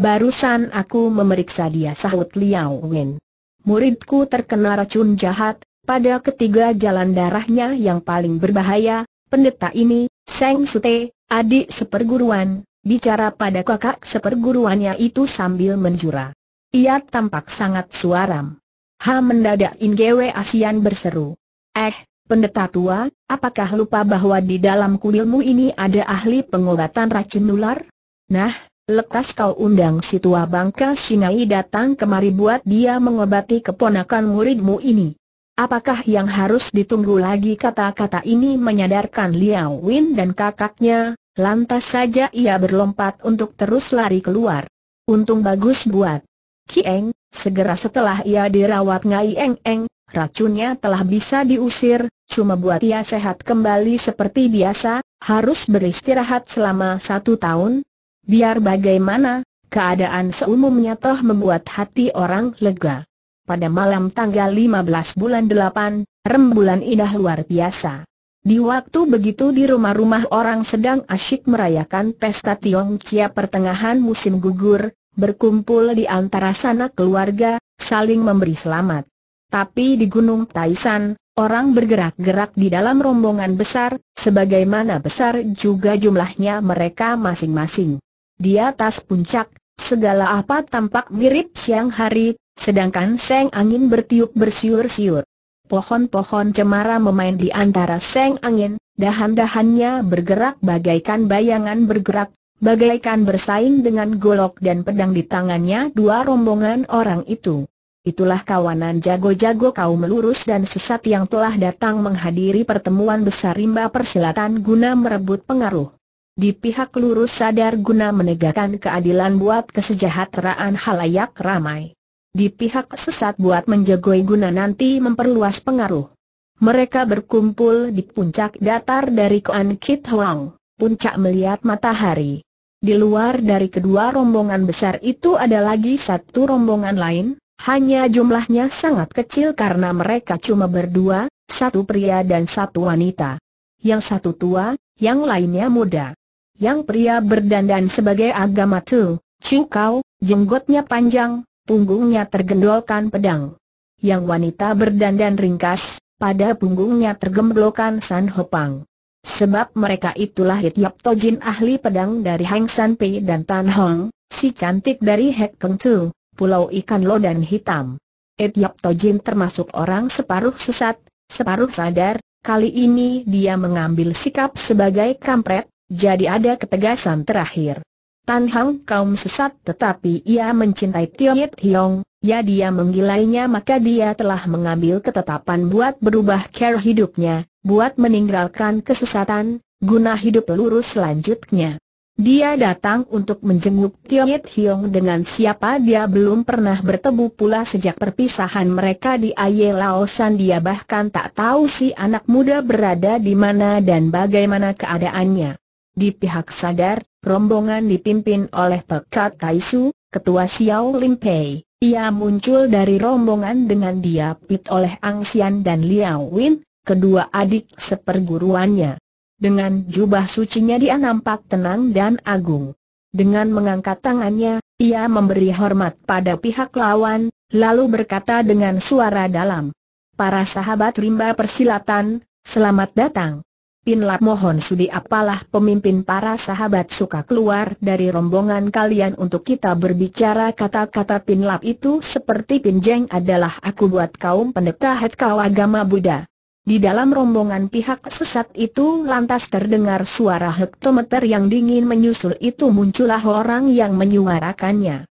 Barusan aku memeriksa dia sahut Liao Wen. Muridku terkena racun jahat, pada ketiga jalan darahnya yang paling berbahaya, pendeta ini, Seng Sute, adik seperguruan, bicara pada kakak seperguruannya itu sambil menjura. Ia tampak sangat suaram. Ha mendadak Ingewe Asian berseru. Eh, pendeta tua, apakah lupa bahwa di dalam kuilmu ini ada ahli pengobatan racun nular? Nah, lekas kau undang si tua bangka Sinai datang kemari buat dia mengobati keponakan muridmu ini. Apakah yang harus ditunggu lagi kata-kata ini menyadarkan Liao Win dan kakaknya, lantas saja ia berlompat untuk terus lari keluar. Untung bagus buat Eng, segera setelah ia dirawat Ngai Eng Eng, racunnya telah bisa diusir, cuma buat ia sehat kembali seperti biasa, harus beristirahat selama satu tahun, Biar bagaimana, keadaan seumumnya toh membuat hati orang lega. Pada malam tanggal 15 bulan 8, rembulan indah luar biasa. Di waktu begitu di rumah-rumah orang sedang asyik merayakan pesta Tiong Chia pertengahan musim gugur, berkumpul di antara sana keluarga, saling memberi selamat. Tapi di Gunung Taisan, orang bergerak-gerak di dalam rombongan besar, sebagaimana besar juga jumlahnya mereka masing-masing. Di atas puncak, segala apa tampak mirip siang hari, sedangkan seng angin bertiup bersiur-siur. Pohon-pohon cemara memain di antara seng angin, dahan-dahannya bergerak bagaikan bayangan bergerak, bagaikan bersaing dengan golok dan pedang di tangannya dua rombongan orang itu. Itulah kawanan jago-jago kaum lurus dan sesat yang telah datang menghadiri pertemuan besar rimba persilatan guna merebut pengaruh. Di pihak lurus sadar guna menegakkan keadilan buat kesejahteraan halayak ramai. Di pihak sesat buat menjagoi guna nanti memperluas pengaruh. Mereka berkumpul di puncak datar dari Kuan Kit Huang, puncak melihat matahari. Di luar dari kedua rombongan besar itu ada lagi satu rombongan lain, hanya jumlahnya sangat kecil karena mereka cuma berdua, satu pria dan satu wanita. Yang satu tua, yang lainnya muda yang pria berdandan sebagai agama tu, cukau, jenggotnya panjang, punggungnya tergendolkan pedang. Yang wanita berdandan ringkas, pada punggungnya tergemblokan San Hopang. Sebab mereka itulah Hityap Tojin ahli pedang dari Hang San Pei dan Tan Hong, si cantik dari Hek Keng Tu, Pulau Ikan Lo dan Hitam. Hityap Tojin termasuk orang separuh sesat, separuh sadar, kali ini dia mengambil sikap sebagai kampret, jadi ada ketegasan terakhir. Tan Hang kaum sesat tetapi ia mencintai Tio Yit Hiong, ya dia menggilainya maka dia telah mengambil ketetapan buat berubah care hidupnya, buat meninggalkan kesesatan, guna hidup lurus selanjutnya. Dia datang untuk menjenguk Tio Yit Hiong dengan siapa dia belum pernah bertemu pula sejak perpisahan mereka di Aye Laosan dia bahkan tak tahu si anak muda berada di mana dan bagaimana keadaannya. Di pihak sadar, rombongan dipimpin oleh Pekat Kaisu, ketua Xiao Lim Pei. Ia muncul dari rombongan dengan diapit oleh Ang Xian dan Liao Win, kedua adik seperguruannya. Dengan jubah sucinya dia nampak tenang dan agung. Dengan mengangkat tangannya, ia memberi hormat pada pihak lawan, lalu berkata dengan suara dalam. Para sahabat rimba persilatan, selamat datang. Pinlap mohon sudi apalah pemimpin para sahabat suka keluar dari rombongan kalian untuk kita berbicara kata-kata Pinlap itu seperti pinjeng adalah aku buat kaum pendeta het kau agama Buddha. Di dalam rombongan pihak sesat itu lantas terdengar suara hektometer yang dingin menyusul itu muncullah orang yang menyuarakannya.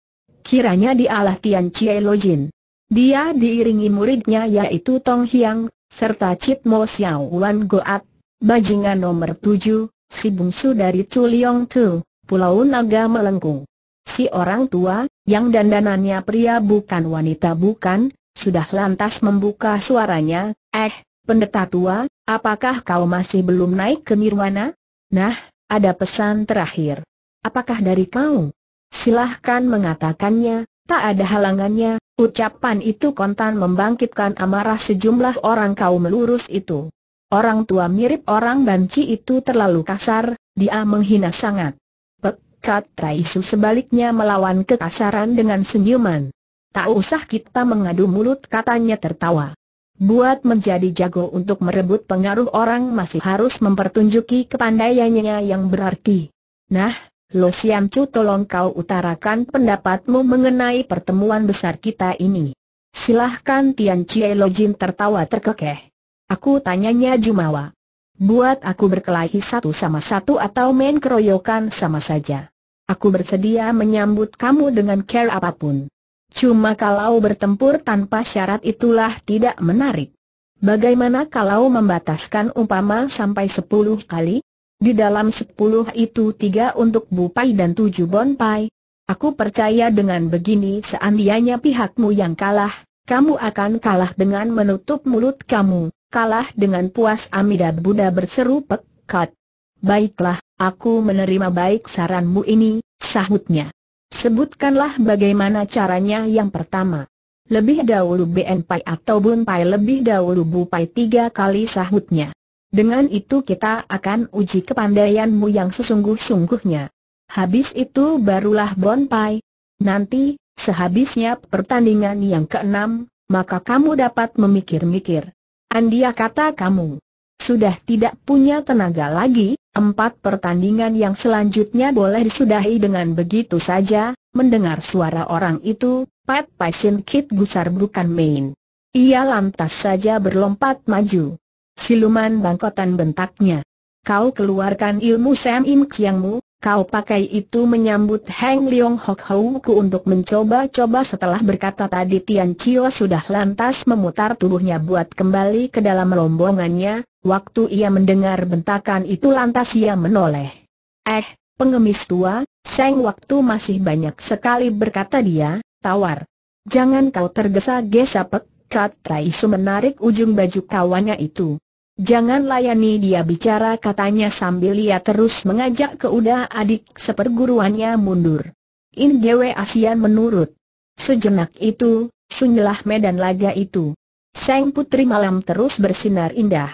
Kiranya dialah Tian Chie Lojin. Dia diiringi muridnya yaitu Tong Hiang, serta Chit Mo Xiao Wan Goat, Bajingan nomor tujuh, si bungsu dari Chuliong Tu, Pulau Naga Melengkung. Si orang tua, yang dandanannya pria bukan wanita bukan, sudah lantas membuka suaranya, eh, pendeta tua, apakah kau masih belum naik ke Nirwana? Nah, ada pesan terakhir. Apakah dari kau? Silahkan mengatakannya, tak ada halangannya, ucapan itu kontan membangkitkan amarah sejumlah orang kau melurus itu. Orang tua mirip orang banci itu terlalu kasar, dia menghina sangat. Pek, kata Isu sebaliknya melawan kekasaran dengan senyuman. Tak usah kita mengadu mulut katanya tertawa. Buat menjadi jago untuk merebut pengaruh orang masih harus mempertunjuki kepandaiannya yang berarti. Nah, Lo Sian Chu tolong kau utarakan pendapatmu mengenai pertemuan besar kita ini. Silahkan Tian Chie Lo Jin tertawa terkekeh. Aku tanyanya Jumawa. Buat aku berkelahi satu sama satu atau main keroyokan sama saja. Aku bersedia menyambut kamu dengan care apapun. Cuma kalau bertempur tanpa syarat itulah tidak menarik. Bagaimana kalau membataskan umpama sampai sepuluh kali? Di dalam sepuluh itu tiga untuk Bupai dan tujuh Bonpai. Aku percaya dengan begini seandainya pihakmu yang kalah, kamu akan kalah dengan menutup mulut kamu kalah dengan puas Amida Buddha berseru pekat. Baiklah, aku menerima baik saranmu ini, sahutnya. Sebutkanlah bagaimana caranya yang pertama. Lebih dahulu BN Pai atau Bun Pai lebih dahulu Bu Pai tiga kali sahutnya. Dengan itu kita akan uji kepandaianmu yang sesungguh-sungguhnya. Habis itu barulah Bon Pai. Nanti, sehabisnya pertandingan yang keenam, maka kamu dapat memikir-mikir. Andia kata kamu. Sudah tidak punya tenaga lagi, empat pertandingan yang selanjutnya boleh disudahi dengan begitu saja, mendengar suara orang itu, Pat Pasien Kit gusar bukan main. Ia lantas saja berlompat maju. Siluman bangkotan bentaknya. Kau keluarkan ilmu Sam Im Kiangmu, Kau pakai itu menyambut Heng Leong Hok Houku untuk mencoba-coba setelah berkata tadi Tian Chio sudah lantas memutar tubuhnya buat kembali ke dalam rombongannya, waktu ia mendengar bentakan itu lantas ia menoleh. Eh, pengemis tua, Seng waktu masih banyak sekali berkata dia, tawar. Jangan kau tergesa-gesa pekat Tai Su menarik ujung baju kawannya itu. Jangan layani dia bicara katanya sambil ia terus mengajak ke udah adik seperguruannya mundur. In Gwe Asian menurut. Sejenak itu, sunyilah medan laga itu. Sang putri malam terus bersinar indah.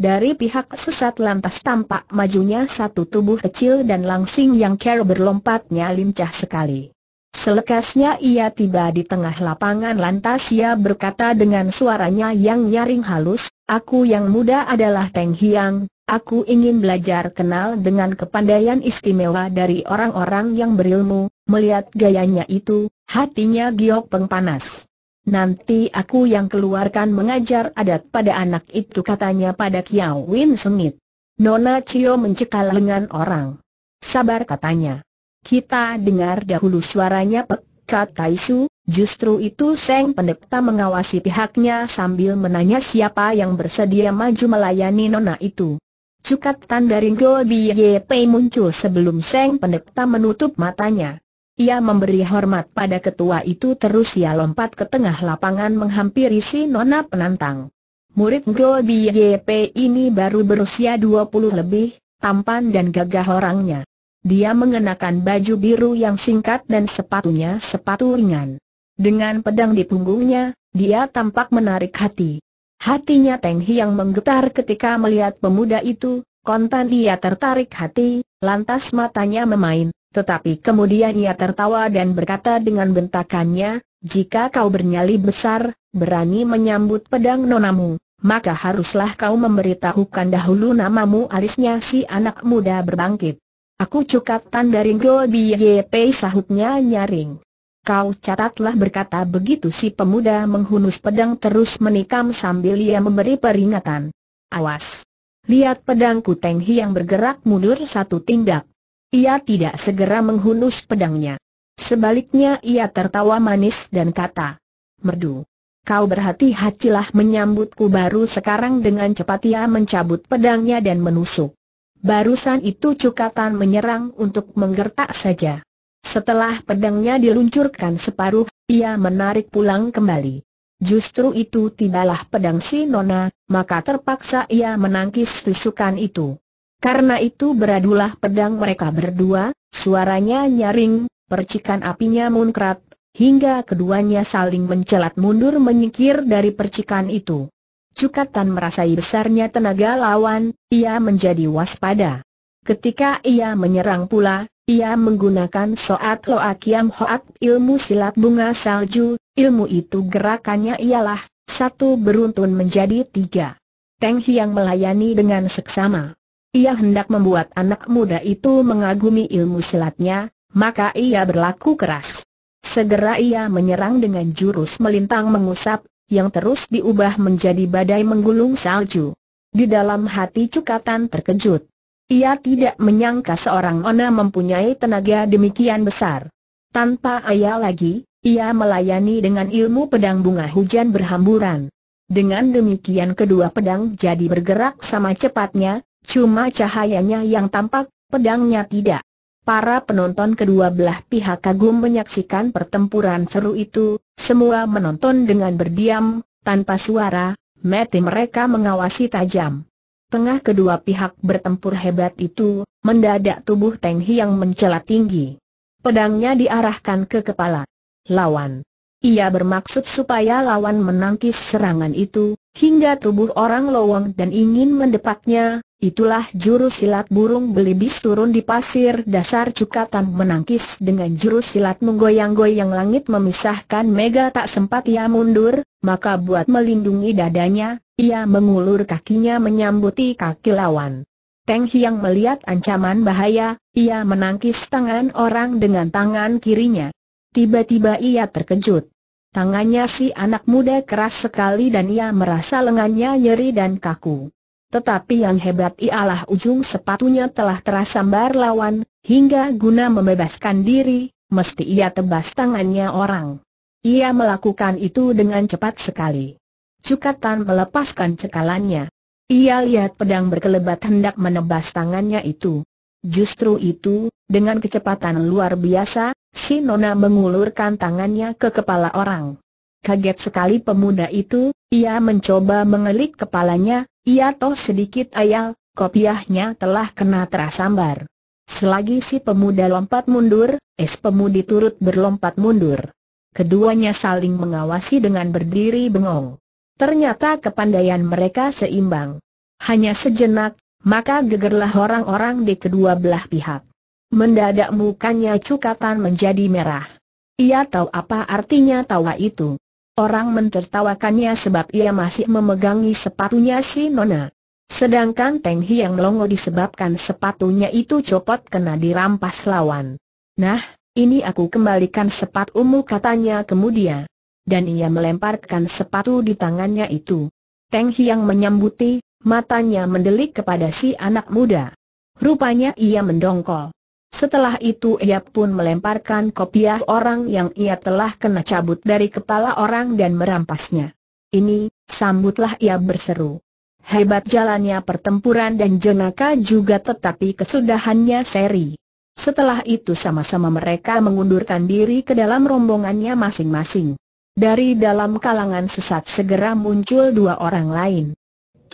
Dari pihak sesat lantas tampak majunya satu tubuh kecil dan langsing yang kera berlompatnya lincah sekali. Selekasnya ia tiba di tengah lapangan lantas ia berkata dengan suaranya yang nyaring halus, Aku yang muda adalah Teng Hiang, aku ingin belajar kenal dengan kepandaian istimewa dari orang-orang yang berilmu, melihat gayanya itu, hatinya giok pengpanas. Nanti aku yang keluarkan mengajar adat pada anak itu katanya pada Kiao Win Sengit. Nona Cio mencekal lengan orang. Sabar katanya. Kita dengar dahulu suaranya Pek Kat Kaisu, justru itu Seng Pendekta mengawasi pihaknya sambil menanya siapa yang bersedia maju melayani nona itu. Cukat tanda Go BYP muncul sebelum Seng Pendekta menutup matanya. Ia memberi hormat pada ketua itu terus ia lompat ke tengah lapangan menghampiri si nona penantang. Murid Ngo Biye ini baru berusia 20 lebih, tampan dan gagah orangnya. Dia mengenakan baju biru yang singkat dan sepatunya sepatu ringan. Dengan pedang di punggungnya, dia tampak menarik hati. Hatinya Teng yang menggetar ketika melihat pemuda itu, kontan dia tertarik hati, lantas matanya memain, tetapi kemudian ia tertawa dan berkata dengan bentakannya, jika kau bernyali besar, berani menyambut pedang nonamu, maka haruslah kau memberitahukan dahulu namamu alisnya si anak muda berbangkit. Aku cukat dari go biyepe sahutnya nyaring. Kau catatlah berkata begitu si pemuda menghunus pedang terus menikam sambil ia memberi peringatan. Awas! Lihat pedang Kuteng yang bergerak mundur satu tindak. Ia tidak segera menghunus pedangnya. Sebaliknya ia tertawa manis dan kata, Merdu, kau berhati-hatilah menyambutku baru sekarang dengan cepat ia mencabut pedangnya dan menusuk. Barusan itu cukatan menyerang untuk menggertak saja. Setelah pedangnya diluncurkan separuh, ia menarik pulang kembali. Justru itu tibalah pedang si Nona, maka terpaksa ia menangkis tusukan itu. Karena itu beradulah pedang mereka berdua, suaranya nyaring, percikan apinya munkrat, hingga keduanya saling mencelat mundur menyingkir dari percikan itu. Cukatan merasai besarnya tenaga lawan, ia menjadi waspada. Ketika ia menyerang pula, ia menggunakan Soat Loak yang Hoat ilmu silat bunga salju, ilmu itu gerakannya ialah, satu beruntun menjadi tiga. Teng Hiang melayani dengan seksama. Ia hendak membuat anak muda itu mengagumi ilmu silatnya, maka ia berlaku keras. Segera ia menyerang dengan jurus melintang mengusap, yang terus diubah menjadi badai menggulung salju. Di dalam hati Cukatan terkejut. Ia tidak menyangka seorang Ona mempunyai tenaga demikian besar. Tanpa ayah lagi, ia melayani dengan ilmu pedang bunga hujan berhamburan. Dengan demikian kedua pedang jadi bergerak sama cepatnya, cuma cahayanya yang tampak, pedangnya tidak. Para penonton kedua belah pihak kagum menyaksikan pertempuran seru itu, semua menonton dengan berdiam, tanpa suara, mati mereka mengawasi tajam. Tengah kedua pihak bertempur hebat itu, mendadak tubuh Teng yang mencela tinggi. Pedangnya diarahkan ke kepala lawan. Ia bermaksud supaya lawan menangkis serangan itu, hingga tubuh orang lowong dan ingin mendepaknya, Itulah jurus silat burung belibis turun di pasir dasar Cukatan menangkis dengan jurus silat menggoyang-goyang langit memisahkan Mega tak sempat ia mundur, maka buat melindungi dadanya, ia mengulur kakinya menyambuti kaki lawan. Teng Hiang melihat ancaman bahaya, ia menangkis tangan orang dengan tangan kirinya. Tiba-tiba ia terkejut. Tangannya si anak muda keras sekali dan ia merasa lengannya nyeri dan kaku. Tetapi yang hebat ialah ujung sepatunya telah terasambar lawan, hingga guna membebaskan diri, mesti ia tebas tangannya orang. Ia melakukan itu dengan cepat sekali. Cukatan melepaskan cekalannya. Ia lihat pedang berkelebat hendak menebas tangannya itu. Justru itu, dengan kecepatan luar biasa, si Nona mengulurkan tangannya ke kepala orang. Kaget sekali pemuda itu, ia mencoba mengelik kepalanya, ia toh sedikit ayal, kopiahnya telah kena terasambar. Selagi si pemuda lompat mundur, es pemudi turut berlompat mundur. Keduanya saling mengawasi dengan berdiri bengong. Ternyata kepandaian mereka seimbang. Hanya sejenak, maka gegerlah orang-orang di kedua belah pihak. Mendadak mukanya cukatan menjadi merah. Ia tahu apa artinya tawa itu. Orang mentertawakannya sebab ia masih memegangi sepatunya si Nona. Sedangkan Teng yang Longo disebabkan sepatunya itu copot kena dirampas lawan. Nah, ini aku kembalikan sepatumu katanya kemudian. Dan ia melemparkan sepatu di tangannya itu. Teng yang menyambuti, matanya mendelik kepada si anak muda. Rupanya ia mendongkol. Setelah itu ia pun melemparkan kopiah orang yang ia telah kena cabut dari kepala orang dan merampasnya. Ini, sambutlah ia berseru. Hebat jalannya pertempuran dan jenaka juga tetapi kesudahannya seri. Setelah itu sama-sama mereka mengundurkan diri ke dalam rombongannya masing-masing. Dari dalam kalangan sesat segera muncul dua orang lain.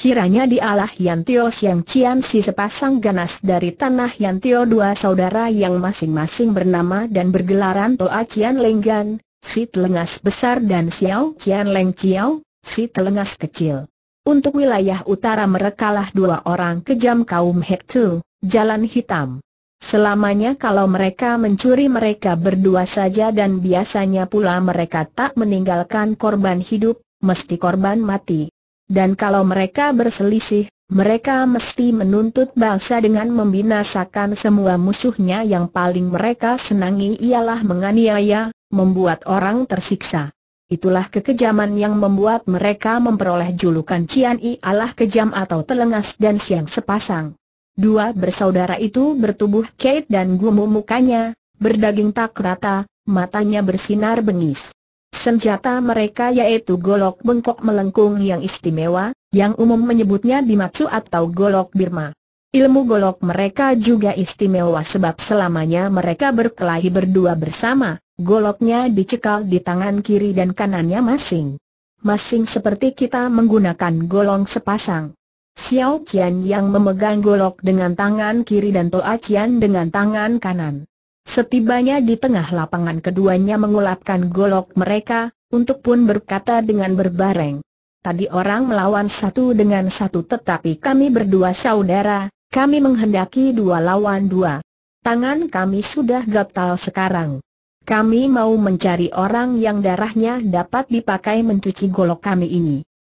Kiranya dialah Yan Tio Siang Cian si sepasang ganas dari tanah Yan Tio dua saudara yang masing-masing bernama dan bergelaran Toa Cian Lenggan, si telengas besar dan Xiao Cian Leng Ciao, si telengas kecil. Untuk wilayah utara merekalah dua orang kejam kaum Hektu, Jalan Hitam. Selamanya kalau mereka mencuri mereka berdua saja dan biasanya pula mereka tak meninggalkan korban hidup, mesti korban mati dan kalau mereka berselisih, mereka mesti menuntut bangsa dengan membinasakan semua musuhnya yang paling mereka senangi ialah menganiaya, membuat orang tersiksa. Itulah kekejaman yang membuat mereka memperoleh julukan Cian I Allah kejam atau telengas dan siang sepasang. Dua bersaudara itu bertubuh kait dan gumu mukanya, berdaging tak rata, matanya bersinar bengis. Senjata mereka yaitu golok bengkok melengkung yang istimewa, yang umum menyebutnya bimatsu atau golok Birma. Ilmu golok mereka juga istimewa sebab selamanya mereka berkelahi berdua bersama, goloknya dicekal di tangan kiri dan kanannya masing. Masing seperti kita menggunakan golong sepasang. Xiao Qian yang memegang golok dengan tangan kiri dan Toa Qian dengan tangan kanan. Setibanya di tengah lapangan keduanya mengulapkan golok mereka, untuk pun berkata dengan berbareng. Tadi orang melawan satu dengan satu tetapi kami berdua saudara, kami menghendaki dua lawan dua. Tangan kami sudah gatal sekarang. Kami mau mencari orang yang darahnya dapat dipakai mencuci golok kami ini.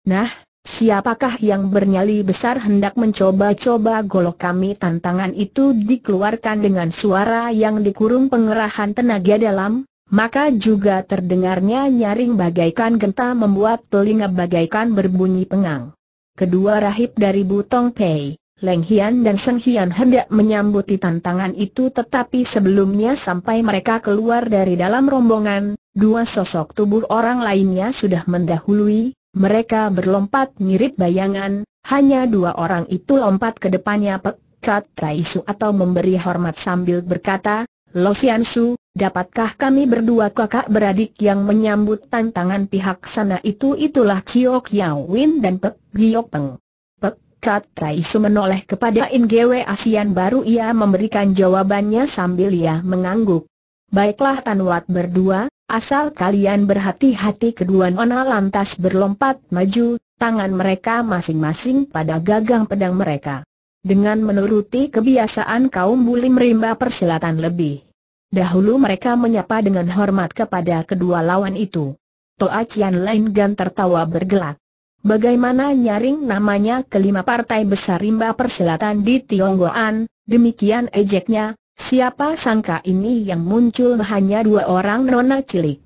Nah, Siapakah yang bernyali besar hendak mencoba-coba golok kami tantangan itu dikeluarkan dengan suara yang dikurung pengerahan tenaga dalam, maka juga terdengarnya nyaring bagaikan genta membuat telinga bagaikan berbunyi pengang. Kedua rahib dari Butong Pei, Leng Hian dan Seng Hian hendak menyambuti tantangan itu tetapi sebelumnya sampai mereka keluar dari dalam rombongan, dua sosok tubuh orang lainnya sudah mendahului, mereka berlompat mirip bayangan, hanya dua orang itu lompat ke depannya Pekat Taisu atau memberi hormat sambil berkata, Lo Su, dapatkah kami berdua kakak beradik yang menyambut tantangan pihak sana itu itulah Chiok Yao Win dan Pek Giok Peng. Pekat Taisu menoleh kepada Ingwe Asian baru ia memberikan jawabannya sambil ia mengangguk. Baiklah Tan berdua, Asal kalian berhati-hati kedua nona lantas berlompat maju, tangan mereka masing-masing pada gagang pedang mereka. Dengan menuruti kebiasaan kaum bulim rimba persilatan lebih. Dahulu mereka menyapa dengan hormat kepada kedua lawan itu. Toa Cian Lain Gan tertawa bergelak. Bagaimana nyaring namanya kelima partai besar rimba persilatan di Tionggoan, demikian ejeknya, Siapa sangka ini yang muncul hanya dua orang nona cilik.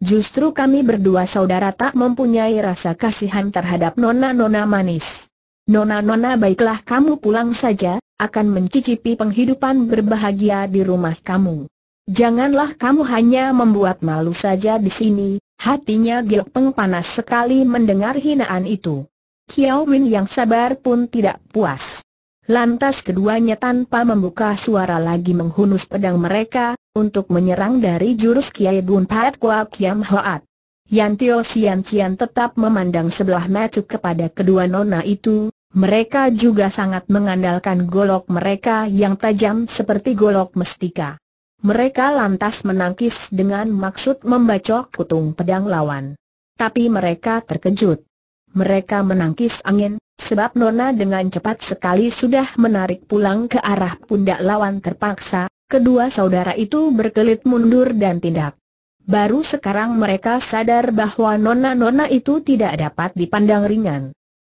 Justru kami berdua saudara tak mempunyai rasa kasihan terhadap nona-nona manis. Nona-nona baiklah kamu pulang saja, akan mencicipi penghidupan berbahagia di rumah kamu. Janganlah kamu hanya membuat malu saja di sini, hatinya Giok pengpanas panas sekali mendengar hinaan itu. Kiao Win yang sabar pun tidak puas. Lantas keduanya tanpa membuka suara lagi menghunus pedang mereka, untuk menyerang dari jurus Kiai Bun Pat Kwa Kiam Hoat. Yan Tio Sian Cian tetap memandang sebelah mata kepada kedua nona itu, mereka juga sangat mengandalkan golok mereka yang tajam seperti golok mestika. Mereka lantas menangkis dengan maksud membacok kutung pedang lawan. Tapi mereka terkejut. Mereka menangkis angin, Sebab Nona dengan cepat sekali sudah menarik pulang ke arah pundak lawan terpaksa, kedua saudara itu berkelit mundur dan tindak. Baru sekarang mereka sadar bahwa Nona-Nona itu tidak dapat dipandang ringan.